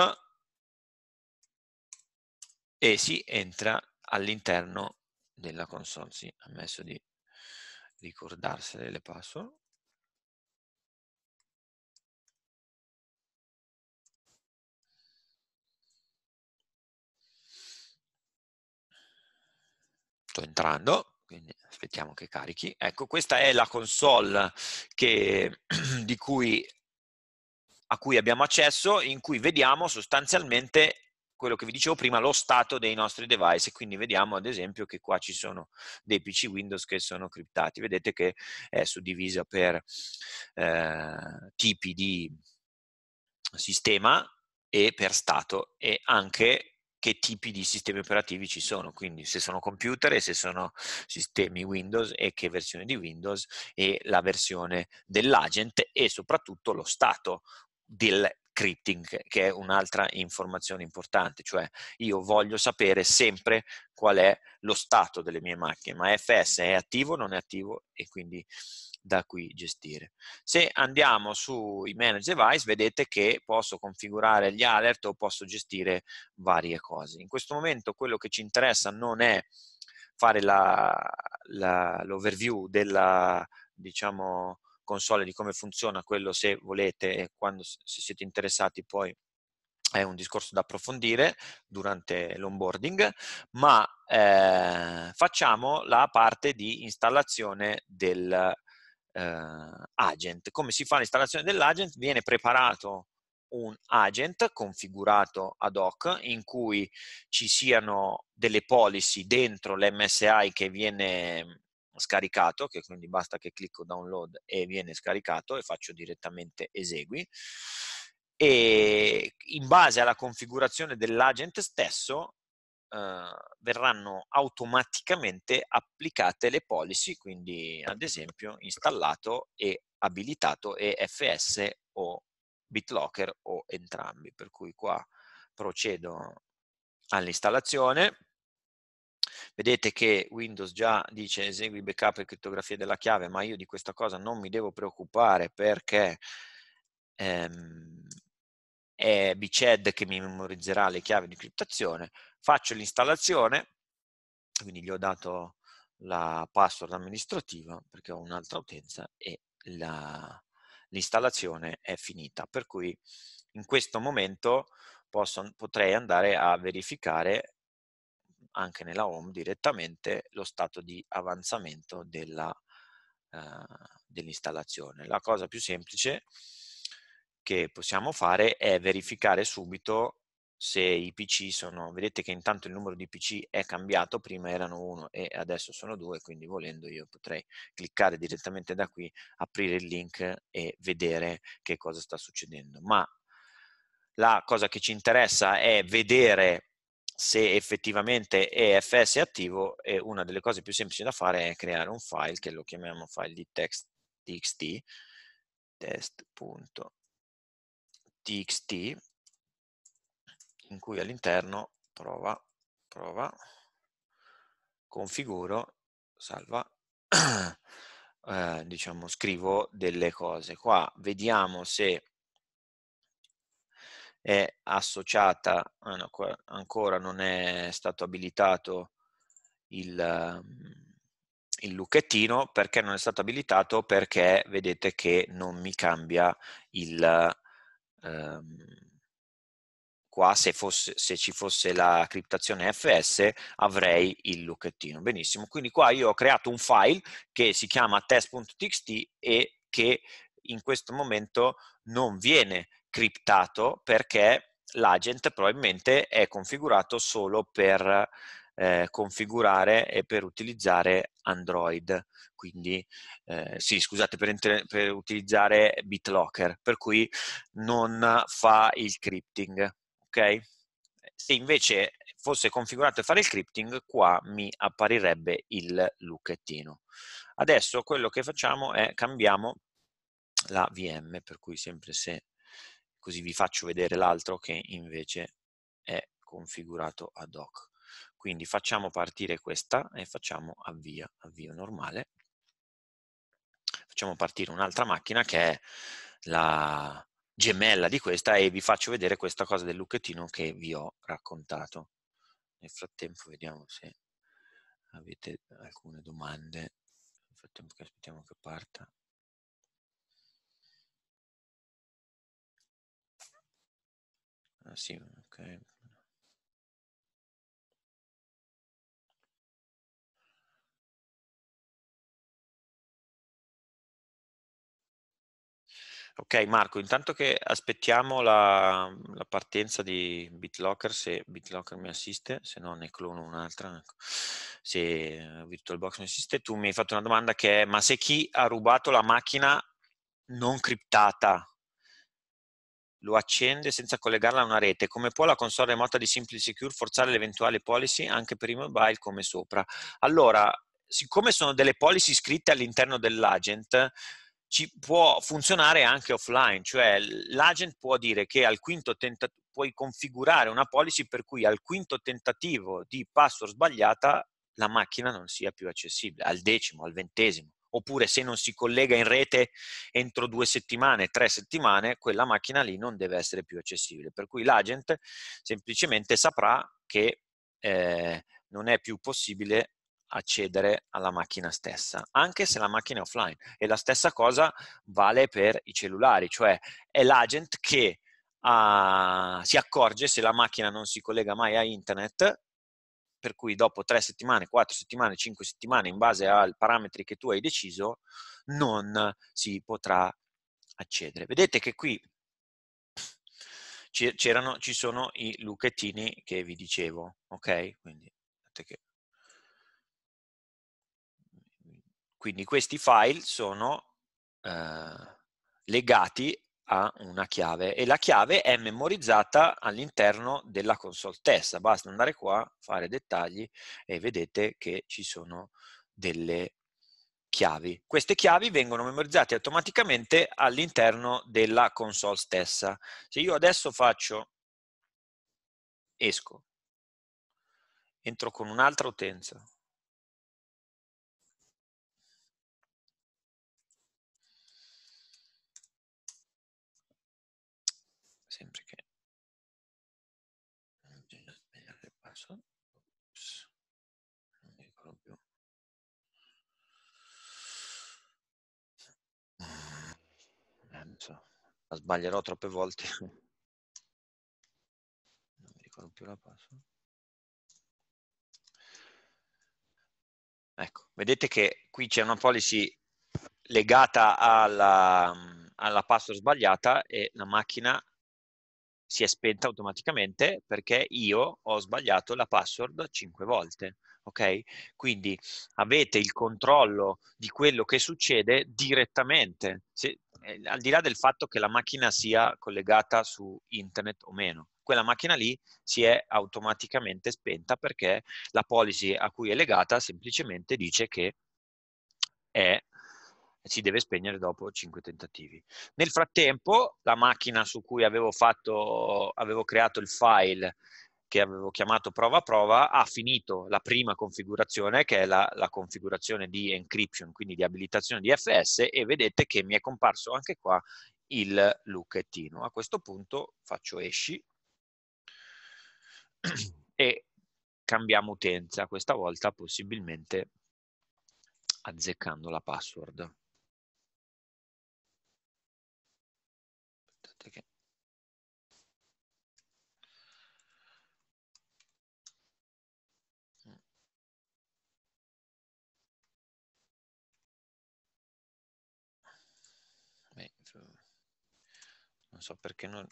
e si entra all'interno della console. Sì, ammesso di ricordarsene delle password. Sto entrando quindi aspettiamo che carichi. Ecco, questa è la console che, cui, a cui abbiamo accesso, in cui vediamo sostanzialmente quello che vi dicevo prima, lo stato dei nostri device, quindi vediamo ad esempio che qua ci sono dei PC Windows che sono criptati, vedete che è suddivisa per eh, tipi di sistema e per stato e anche che tipi di sistemi operativi ci sono, quindi se sono computer e se sono sistemi Windows e che versione di Windows e la versione dell'agent e soprattutto lo stato del crypting, che è un'altra informazione importante, cioè io voglio sapere sempre qual è lo stato delle mie macchine, ma FS è attivo o non è attivo e quindi da qui gestire. Se andiamo sui manage device vedete che posso configurare gli alert o posso gestire varie cose. In questo momento quello che ci interessa non è fare l'overview della diciamo, console di come funziona, quello se volete e quando se siete interessati poi è un discorso da approfondire durante l'onboarding, ma eh, facciamo la parte di installazione del, eh, agent. Come si fa l'installazione dell'agent? Viene preparato un agent configurato ad hoc in cui ci siano delle policy dentro l'MSI che viene mm, scaricato, che quindi basta che clicco download e viene scaricato e faccio direttamente esegui. E in base alla configurazione dell'agent stesso eh, verranno automaticamente applicate le policy, quindi ad esempio installato e abilitato EFS o BitLocker o entrambi, per cui qua procedo all'installazione. Vedete che Windows già dice esegui backup e criptografia della chiave, ma io di questa cosa non mi devo preoccupare perché ehm, eh, BCED che mi memorizzerà le chiavi di criptazione, faccio l'installazione, quindi gli ho dato la password amministrativa perché ho un'altra utenza e l'installazione è finita. Per cui in questo momento posso, potrei andare a verificare anche nella home direttamente lo stato di avanzamento eh, dell'installazione. Uh, dell la cosa più semplice che possiamo fare è verificare subito se i PC sono, vedete che intanto il numero di PC è cambiato, prima erano uno e adesso sono due, quindi volendo io potrei cliccare direttamente da qui, aprire il link e vedere che cosa sta succedendo. Ma la cosa che ci interessa è vedere se effettivamente EFS è attivo e una delle cose più semplici da fare è creare un file che lo chiamiamo file di text.txt test.txt txt in cui all'interno prova, prova, configuro, salva, eh, diciamo scrivo delle cose. Qua vediamo se è associata, ah no, ancora non è stato abilitato il, ehm, il lucchettino, perché non è stato abilitato? Perché vedete che non mi cambia il Um, qua se, fosse, se, ci fosse la criptazione FS avrei il lucchettino. Benissimo, quindi qua io ho creato un file che si chiama test.txt e che in questo momento non viene criptato perché l'agent probabilmente è configurato solo per eh, configurare e per utilizzare Android, quindi eh, sì, scusate, per, per utilizzare BitLocker, per cui non fa il crypting, ok? Se invece fosse configurato a fare il crypting, qua mi apparirebbe il lucchettino. Adesso quello che facciamo è cambiamo la VM, per cui sempre se così vi faccio vedere l'altro che invece è configurato ad hoc. Quindi facciamo partire questa e facciamo avvia, avvio normale. Facciamo partire un'altra macchina che è la gemella di questa e vi faccio vedere questa cosa del lucchettino che vi ho raccontato. Nel frattempo vediamo se avete alcune domande. Nel frattempo che aspettiamo che parta. Ah, sì, ok. Ok Marco, intanto che aspettiamo la, la partenza di BitLocker, se BitLocker mi assiste, se no ne clono un'altra, ecco. se VirtualBox mi assiste, tu mi hai fatto una domanda che è ma se chi ha rubato la macchina non criptata lo accende senza collegarla a una rete, come può la console remota di Simple Secure forzare l'eventuale policy anche per i mobile come sopra? Allora, siccome sono delle policy scritte all'interno dell'agent, ci può funzionare anche offline, cioè l'agent può dire che al quinto tentativo puoi configurare una policy per cui al quinto tentativo di password sbagliata la macchina non sia più accessibile, al decimo, al ventesimo, oppure se non si collega in rete entro due settimane, tre settimane, quella macchina lì non deve essere più accessibile, per cui l'agent semplicemente saprà che eh, non è più possibile accedere alla macchina stessa, anche se la macchina è offline. E la stessa cosa vale per i cellulari, cioè è l'agent che uh, si accorge se la macchina non si collega mai a internet, per cui dopo tre settimane, quattro settimane, cinque settimane, in base ai parametri che tu hai deciso, non si potrà accedere. Vedete che qui ci sono i lucchettini che vi dicevo, ok? Quindi, aspetta che Quindi questi file sono eh, legati a una chiave e la chiave è memorizzata all'interno della console stessa. Basta andare qua, fare dettagli e vedete che ci sono delle chiavi. Queste chiavi vengono memorizzate automaticamente all'interno della console stessa. Se io adesso faccio esco, entro con un'altra utenza, La sbaglierò troppe volte. non mi ricordo più la password. Ecco, vedete che qui c'è una policy legata alla, alla password sbagliata e la macchina si è spenta automaticamente perché io ho sbagliato la password 5 volte. Ok? Quindi avete il controllo di quello che succede direttamente. Se, eh, al di là del fatto che la macchina sia collegata su internet o meno, quella macchina lì si è automaticamente spenta perché la policy a cui è legata semplicemente dice che è si deve spegnere dopo 5 tentativi. Nel frattempo, la macchina su cui avevo, fatto, avevo creato il file che avevo chiamato prova prova, ha finito la prima configurazione, che è la, la configurazione di encryption, quindi di abilitazione di FS, e vedete che mi è comparso anche qua il lucchettino. A questo punto faccio esci e cambiamo utenza, questa volta possibilmente azzeccando la password. non so perché non...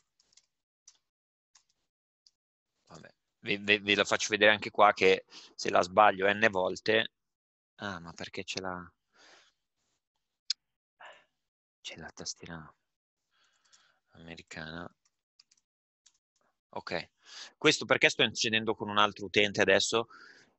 Vabbè, ve, ve, ve, la faccio vedere anche qua che se la sbaglio n volte... Ah, ma perché ce l'ha... C'è la tastiera americana. Ok, questo perché sto incidendo con un altro utente adesso?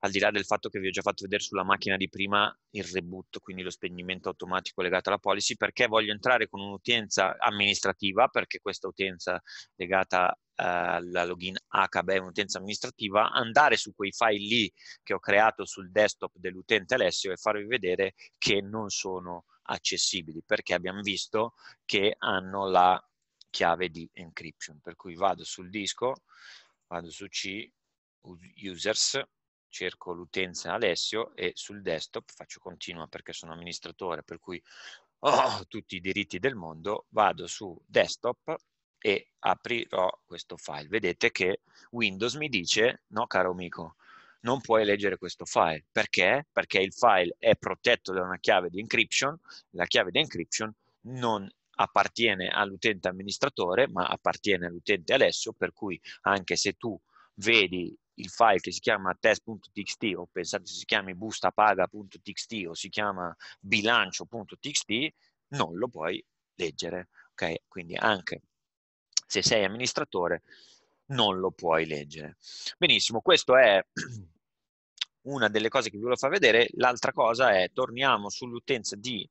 al di là del fatto che vi ho già fatto vedere sulla macchina di prima il reboot, quindi lo spegnimento automatico legato alla policy, perché voglio entrare con un'utenza amministrativa, perché questa utenza legata eh, alla login HB è un'utenza amministrativa, andare su quei file lì che ho creato sul desktop dell'utente Alessio e farvi vedere che non sono accessibili, perché abbiamo visto che hanno la chiave di encryption. Per cui vado sul disco, vado su C, users, cerco l'utenza Alessio e sul desktop faccio continua perché sono amministratore, per cui ho tutti i diritti del mondo, vado su desktop e aprirò questo file. Vedete che Windows mi dice, no caro amico, non puoi leggere questo file. Perché? Perché il file è protetto da una chiave di encryption, la chiave di encryption non appartiene all'utente amministratore, ma appartiene all'utente Alessio, per cui anche se tu vedi il file che si chiama test.txt o pensate si chiami bustapaga.txt o si chiama bilancio.txt, non lo puoi leggere. ok Quindi anche se sei amministratore non lo puoi leggere. Benissimo, questo è una delle cose che vi volevo far vedere. L'altra cosa è, torniamo sull'utenza di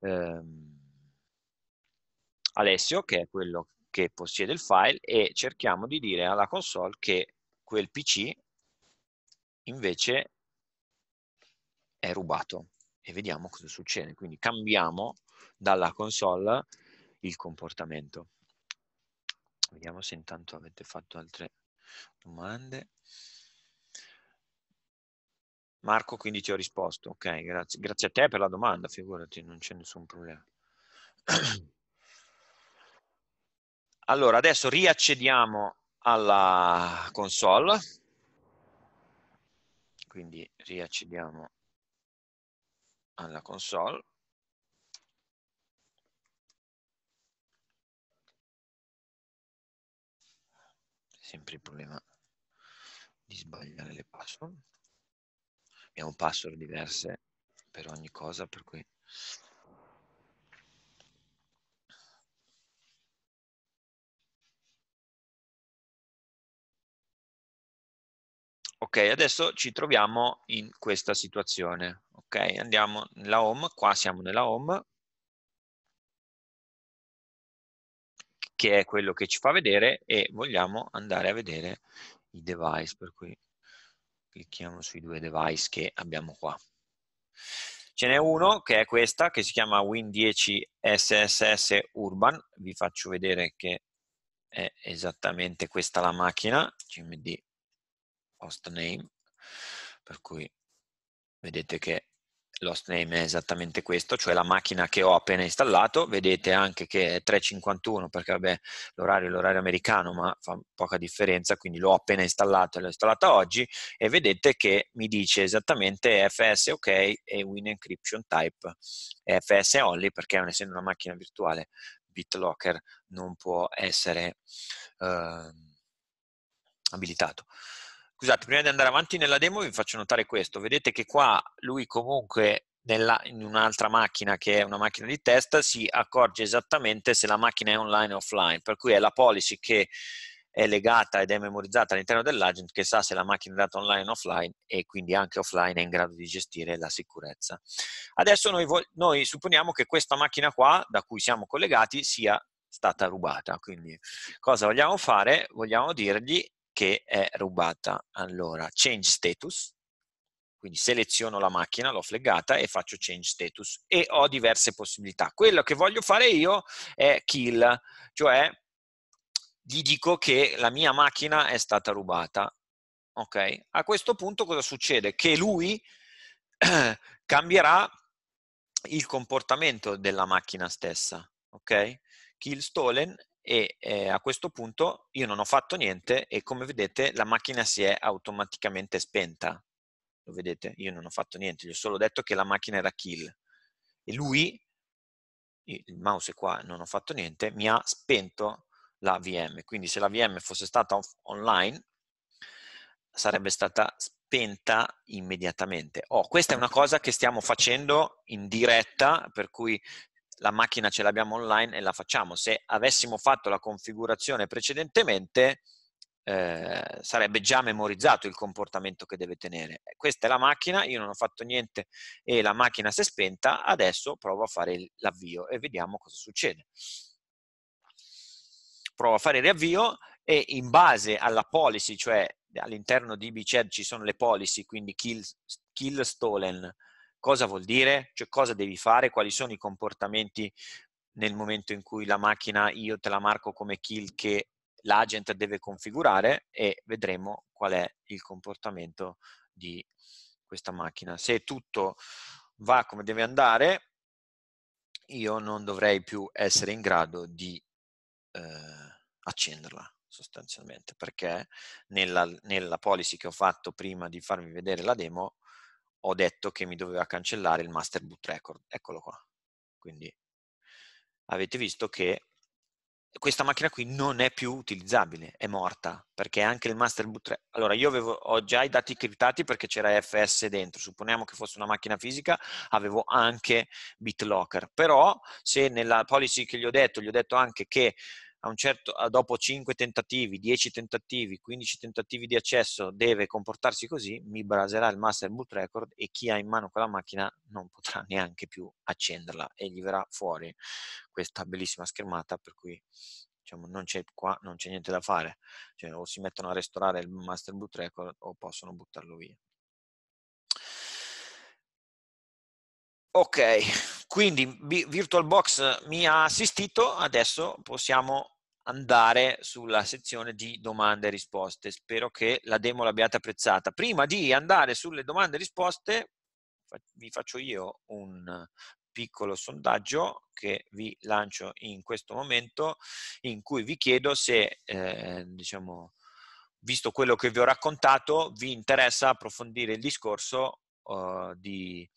ehm, Alessio, che è quello che possiede il file, e cerchiamo di dire alla console che quel PC invece è rubato e vediamo cosa succede. Quindi cambiamo dalla console il comportamento. Vediamo se intanto avete fatto altre domande. Marco, quindi ti ho risposto. Ok, grazie, grazie a te per la domanda, figurati, non c'è nessun problema. Allora, adesso riaccediamo alla console, quindi riaccediamo alla console. Sempre il problema di sbagliare le password. Abbiamo password diverse per ogni cosa, per cui Ok, adesso ci troviamo in questa situazione. Ok, andiamo nella home, qua siamo nella home, che è quello che ci fa vedere e vogliamo andare a vedere i device, per cui clicchiamo sui due device che abbiamo qua. Ce n'è uno che è questa, che si chiama Win10 SSS Urban, vi faccio vedere che è esattamente questa la macchina, CMD hostname, per cui vedete che l'hostname è esattamente questo, cioè la macchina che ho appena installato, vedete anche che è 3.51 perché vabbè l'orario è l'orario americano ma fa poca differenza, quindi l'ho appena installato e l'ho installata oggi e vedete che mi dice esattamente fs ok e win encryption type fs only perché non essendo una macchina virtuale BitLocker non può essere eh, abilitato. Scusate, prima di andare avanti nella demo vi faccio notare questo. Vedete che qua lui comunque nella, in un'altra macchina che è una macchina di test si accorge esattamente se la macchina è online o offline, per cui è la policy che è legata ed è memorizzata all'interno dell'agent che sa se la macchina è data online o offline e quindi anche offline è in grado di gestire la sicurezza. Adesso noi, noi supponiamo che questa macchina qua da cui siamo collegati sia stata rubata, quindi cosa vogliamo fare? Vogliamo dirgli che è rubata. Allora, change status, quindi seleziono la macchina, l'ho flaggata e faccio change status e ho diverse possibilità. Quello che voglio fare io è kill, cioè gli dico che la mia macchina è stata rubata. Ok? A questo punto cosa succede? Che lui cambierà il comportamento della macchina stessa. Ok? Kill stolen e eh, a questo punto io non ho fatto niente e come vedete la macchina si è automaticamente spenta. Lo vedete? Io non ho fatto niente, gli ho solo detto che la macchina era kill. E lui, il mouse è qua, non ho fatto niente, mi ha spento la VM. Quindi se la VM fosse stata online, sarebbe stata spenta immediatamente. Oh, questa è una cosa che stiamo facendo in diretta, per cui la macchina ce l'abbiamo online e la facciamo. Se avessimo fatto la configurazione precedentemente, eh, sarebbe già memorizzato il comportamento che deve tenere. Questa è la macchina, io non ho fatto niente e la macchina si è spenta, adesso provo a fare l'avvio e vediamo cosa succede. Provo a fare il riavvio e in base alla policy, cioè all'interno di BCED ci sono le policy, quindi kill, kill stolen, cosa vuol dire, cioè cosa devi fare, quali sono i comportamenti nel momento in cui la macchina io te la marco come kill che l'agent deve configurare e vedremo qual è il comportamento di questa macchina. Se tutto va come deve andare, io non dovrei più essere in grado di eh, accenderla sostanzialmente perché nella, nella policy che ho fatto prima di farvi vedere la demo ho detto che mi doveva cancellare il master boot record. Eccolo qua. Quindi avete visto che questa macchina qui non è più utilizzabile, è morta, perché anche il master boot record... Allora, io avevo, ho già i dati criptati perché c'era FS dentro, supponiamo che fosse una macchina fisica, avevo anche BitLocker, però se nella policy che gli ho detto, gli ho detto anche che un certo, dopo 5 tentativi, 10 tentativi, 15 tentativi di accesso deve comportarsi così, mi braserà il master boot record e chi ha in mano quella macchina non potrà neanche più accenderla e gli verrà fuori questa bellissima schermata per cui diciamo, non c'è qua, non c'è niente da fare, cioè, o si mettono a restaurare il master boot record o possono buttarlo via. Ok, quindi VirtualBox mi ha assistito, adesso possiamo andare sulla sezione di domande e risposte. Spero che la demo l'abbiate apprezzata. Prima di andare sulle domande e risposte, vi faccio io un piccolo sondaggio che vi lancio in questo momento, in cui vi chiedo se, eh, diciamo, visto quello che vi ho raccontato, vi interessa approfondire il discorso uh, di,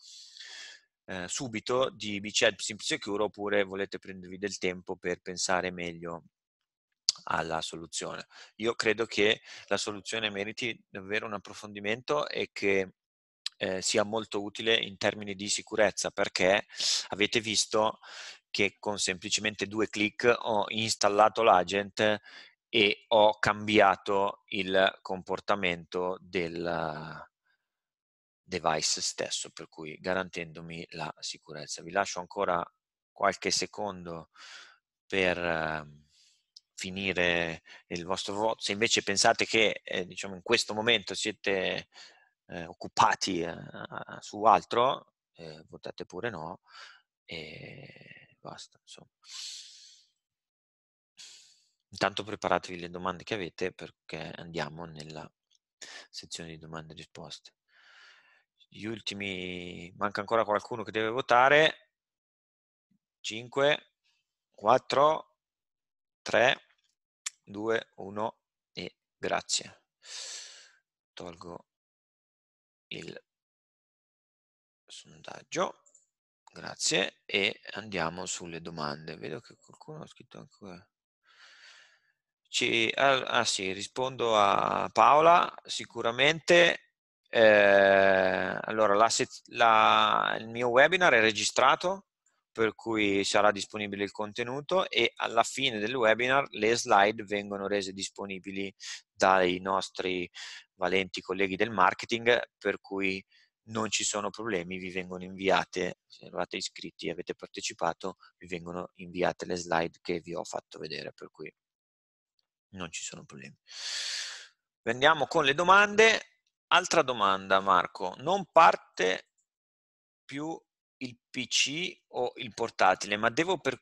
eh, subito di BCED Simple Secure oppure volete prendervi del tempo per pensare meglio alla soluzione. Io credo che la soluzione meriti davvero un approfondimento e che eh, sia molto utile in termini di sicurezza perché avete visto che con semplicemente due clic ho installato l'agent e ho cambiato il comportamento del device stesso, per cui garantendomi la sicurezza. Vi lascio ancora qualche secondo per ehm, finire il vostro voto. Se invece pensate che eh, diciamo, in questo momento siete eh, occupati a, su altro, eh, votate pure no e basta. Insomma. Intanto preparatevi le domande che avete perché andiamo nella sezione di domande e risposte. Gli ultimi, manca ancora qualcuno che deve votare. 5, 4, 3, 2, 1 e grazie. Tolgo il sondaggio, grazie, e andiamo sulle domande. Vedo che qualcuno ha scritto ancora. Ci, ah, sì, rispondo a Paola, sicuramente eh, allora la, la, il mio webinar è registrato, per cui sarà disponibile il contenuto e alla fine del webinar le slide vengono rese disponibili dai nostri valenti colleghi del marketing, per cui non ci sono problemi, vi vengono inviate, se eravate iscritti e avete partecipato, vi vengono inviate le slide che vi ho fatto vedere, per cui non ci sono problemi. Andiamo con le domande. Altra domanda, Marco. Non parte più il PC o il portatile, ma devo, per,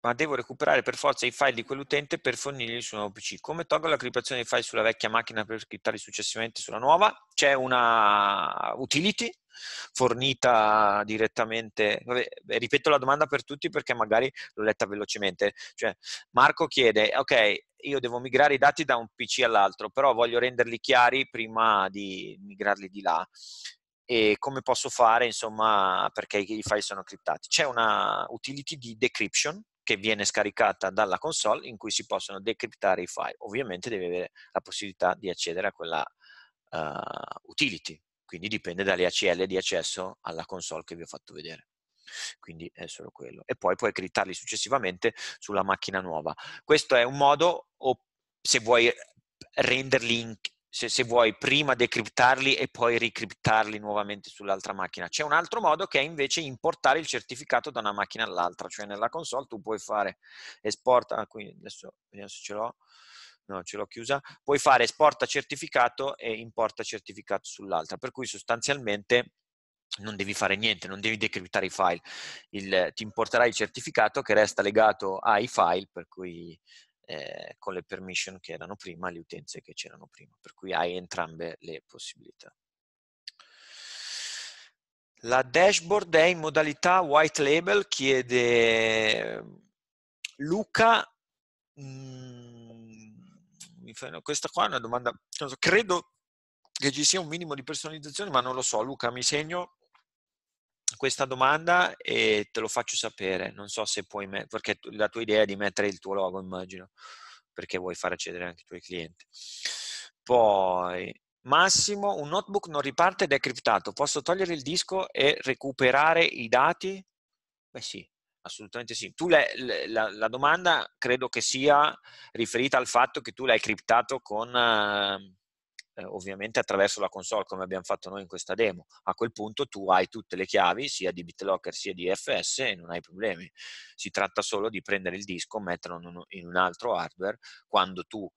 ma devo recuperare per forza i file di quell'utente per fornirli sul nuovo PC. Come tolgo la criptazione dei file sulla vecchia macchina per criptarli successivamente sulla nuova? C'è una utility fornita direttamente. Vabbè, ripeto la domanda per tutti perché magari l'ho letta velocemente. Cioè, Marco chiede: Ok, io devo migrare i dati da un PC all'altro, però voglio renderli chiari prima di migrarli di là e come posso fare, insomma, perché i file sono criptati. C'è una utility di decryption che viene scaricata dalla console in cui si possono decryptare i file. Ovviamente devi avere la possibilità di accedere a quella uh, utility, quindi dipende dalle ACL di accesso alla console che vi ho fatto vedere quindi è solo quello. E poi puoi criptarli successivamente sulla macchina nuova. Questo è un modo, o se vuoi renderli se, se, vuoi prima decriptarli e poi ricriptarli nuovamente sull'altra macchina. C'è un altro modo che è invece importare il certificato da una macchina all'altra, cioè nella console tu puoi fare esporta, ah, qui adesso vediamo se ce l'ho, no ce l'ho chiusa, puoi fare esporta certificato e importa certificato sull'altra, per cui sostanzialmente non devi fare niente, non devi decriptare i file, il, ti importerai il certificato che resta legato ai file, per cui eh, con le permission che erano prima, le utenze che c'erano prima, per cui hai entrambe le possibilità. La dashboard è in modalità white label, chiede Luca, mm, questa qua è una domanda, credo che ci sia un minimo di personalizzazione, ma non lo so, Luca mi segno questa domanda e te lo faccio sapere. Non so se puoi, met- perché la tua idea è di mettere il tuo logo, immagino, perché vuoi far accedere anche i tuoi clienti. Poi, Massimo, un notebook non riparte ed è criptato. Posso togliere il disco e recuperare i dati? Beh sì, assolutamente sì. Tu la, la, la domanda credo che sia riferita al fatto che tu l'hai criptato con... Uh, eh, ovviamente attraverso la console come abbiamo fatto noi in questa demo. A quel punto tu hai tutte le chiavi sia di BitLocker sia di FS e non hai problemi. Si tratta solo di prendere il disco, metterlo in un altro hardware. Quando tu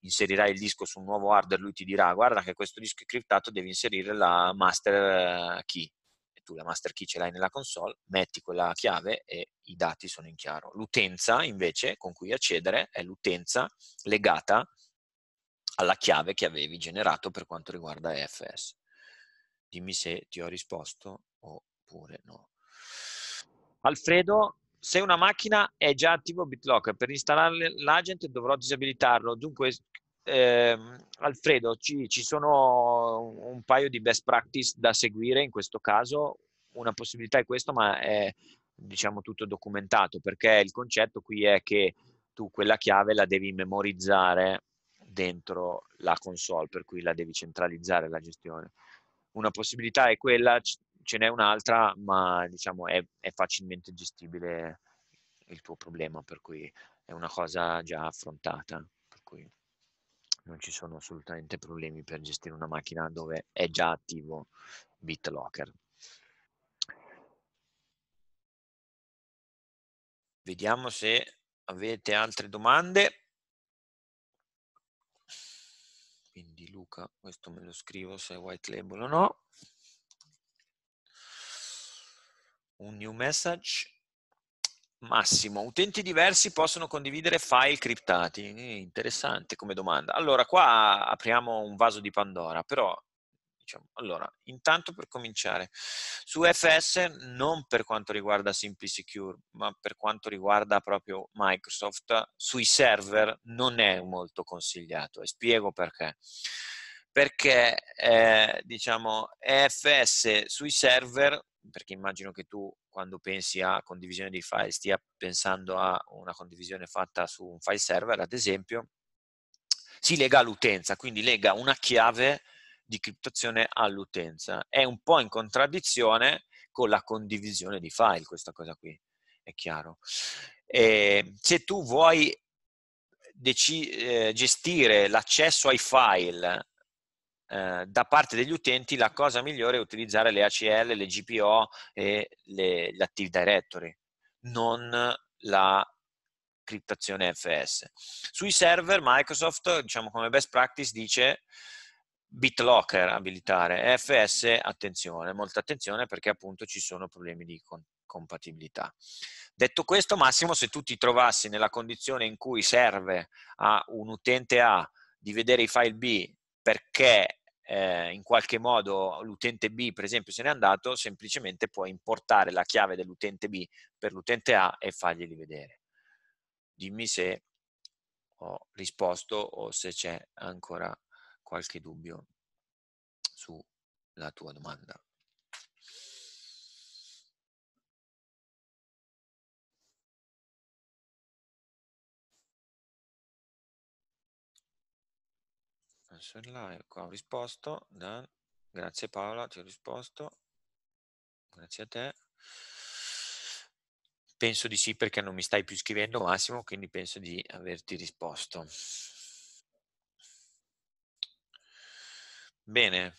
inserirai il disco su un nuovo hardware lui ti dirà guarda che questo disco è criptato, devi inserire la master eh, key. E tu la master key ce l'hai nella console, metti quella chiave e i dati sono in chiaro. L'utenza invece con cui accedere è l'utenza legata alla chiave che avevi generato per quanto riguarda EFS. Dimmi se ti ho risposto oppure no. Alfredo, se una macchina è già attivo BitLocker, per installare l'agent dovrò disabilitarlo. Dunque, ehm, Alfredo, ci, ci sono un paio di best practice da seguire in questo caso. Una possibilità è questa, ma è diciamo tutto documentato, perché il concetto qui è che tu quella chiave la devi memorizzare dentro la console, per cui la devi centralizzare la gestione. Una possibilità è quella, ce n'è un'altra, ma diciamo è, è facilmente gestibile il tuo problema, per cui è una cosa già affrontata, per cui non ci sono assolutamente problemi per gestire una macchina dove è già attivo BitLocker. Vediamo se avete altre domande. Luca, questo me lo scrivo se è white label o no. Un new message. Massimo, utenti diversi possono condividere file criptati. Eh, interessante come domanda. Allora, qua apriamo un vaso di Pandora, però diciamo, allora, intanto per cominciare, su FS non per quanto riguarda Simply Secure, ma per quanto riguarda proprio Microsoft, sui server non è molto consigliato e spiego perché perché eh, diciamo EFS sui server, perché immagino che tu quando pensi a condivisione di file stia pensando a una condivisione fatta su un file server, ad esempio, si lega all'utenza, quindi lega una chiave di criptazione all'utenza. È un po' in contraddizione con la condivisione di file, questa cosa qui, è chiaro. E ehm, se tu vuoi eh, gestire l'accesso ai file eh, da parte degli utenti la cosa migliore è utilizzare le ACL, le GPO e le, Active Directory, non la criptazione FS. Sui server Microsoft, diciamo come best practice, dice BitLocker abilitare, FS attenzione, molta attenzione perché appunto ci sono problemi di compatibilità. Detto questo, Massimo, se tu ti trovassi nella condizione in cui serve a un utente A di vedere i file B perché eh, in qualche modo l'utente B, per esempio, se n'è andato, semplicemente puoi importare la chiave dell'utente B per l'utente A e farglieli vedere. Dimmi se ho risposto o se c'è ancora qualche dubbio sulla tua domanda. messo in live, qua ho risposto, Dan. grazie Paola, ti ho risposto, grazie a te. Penso di sì perché non mi stai più scrivendo Massimo, quindi penso di averti risposto. Bene,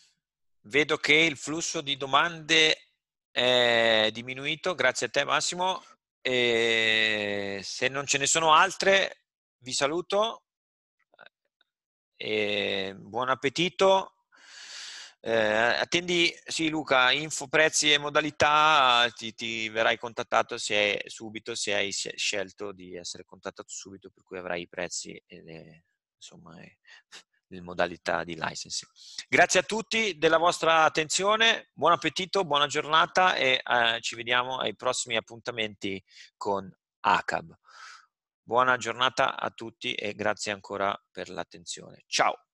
vedo che il flusso di domande è diminuito, grazie a te Massimo. E se non ce ne sono altre, vi saluto e ehm, buon appetito. Eh, attendi, sì Luca, info, prezzi e modalità, ti, ti verrai contattato se è, subito se hai scelto di essere contattato subito, per cui avrai i prezzi e le, insomma, le modalità di licensing. Grazie a tutti della vostra attenzione, buon appetito, buona giornata e eh, ci vediamo ai prossimi appuntamenti con ACAB. Buona giornata a tutti e grazie ancora per l'attenzione. Ciao!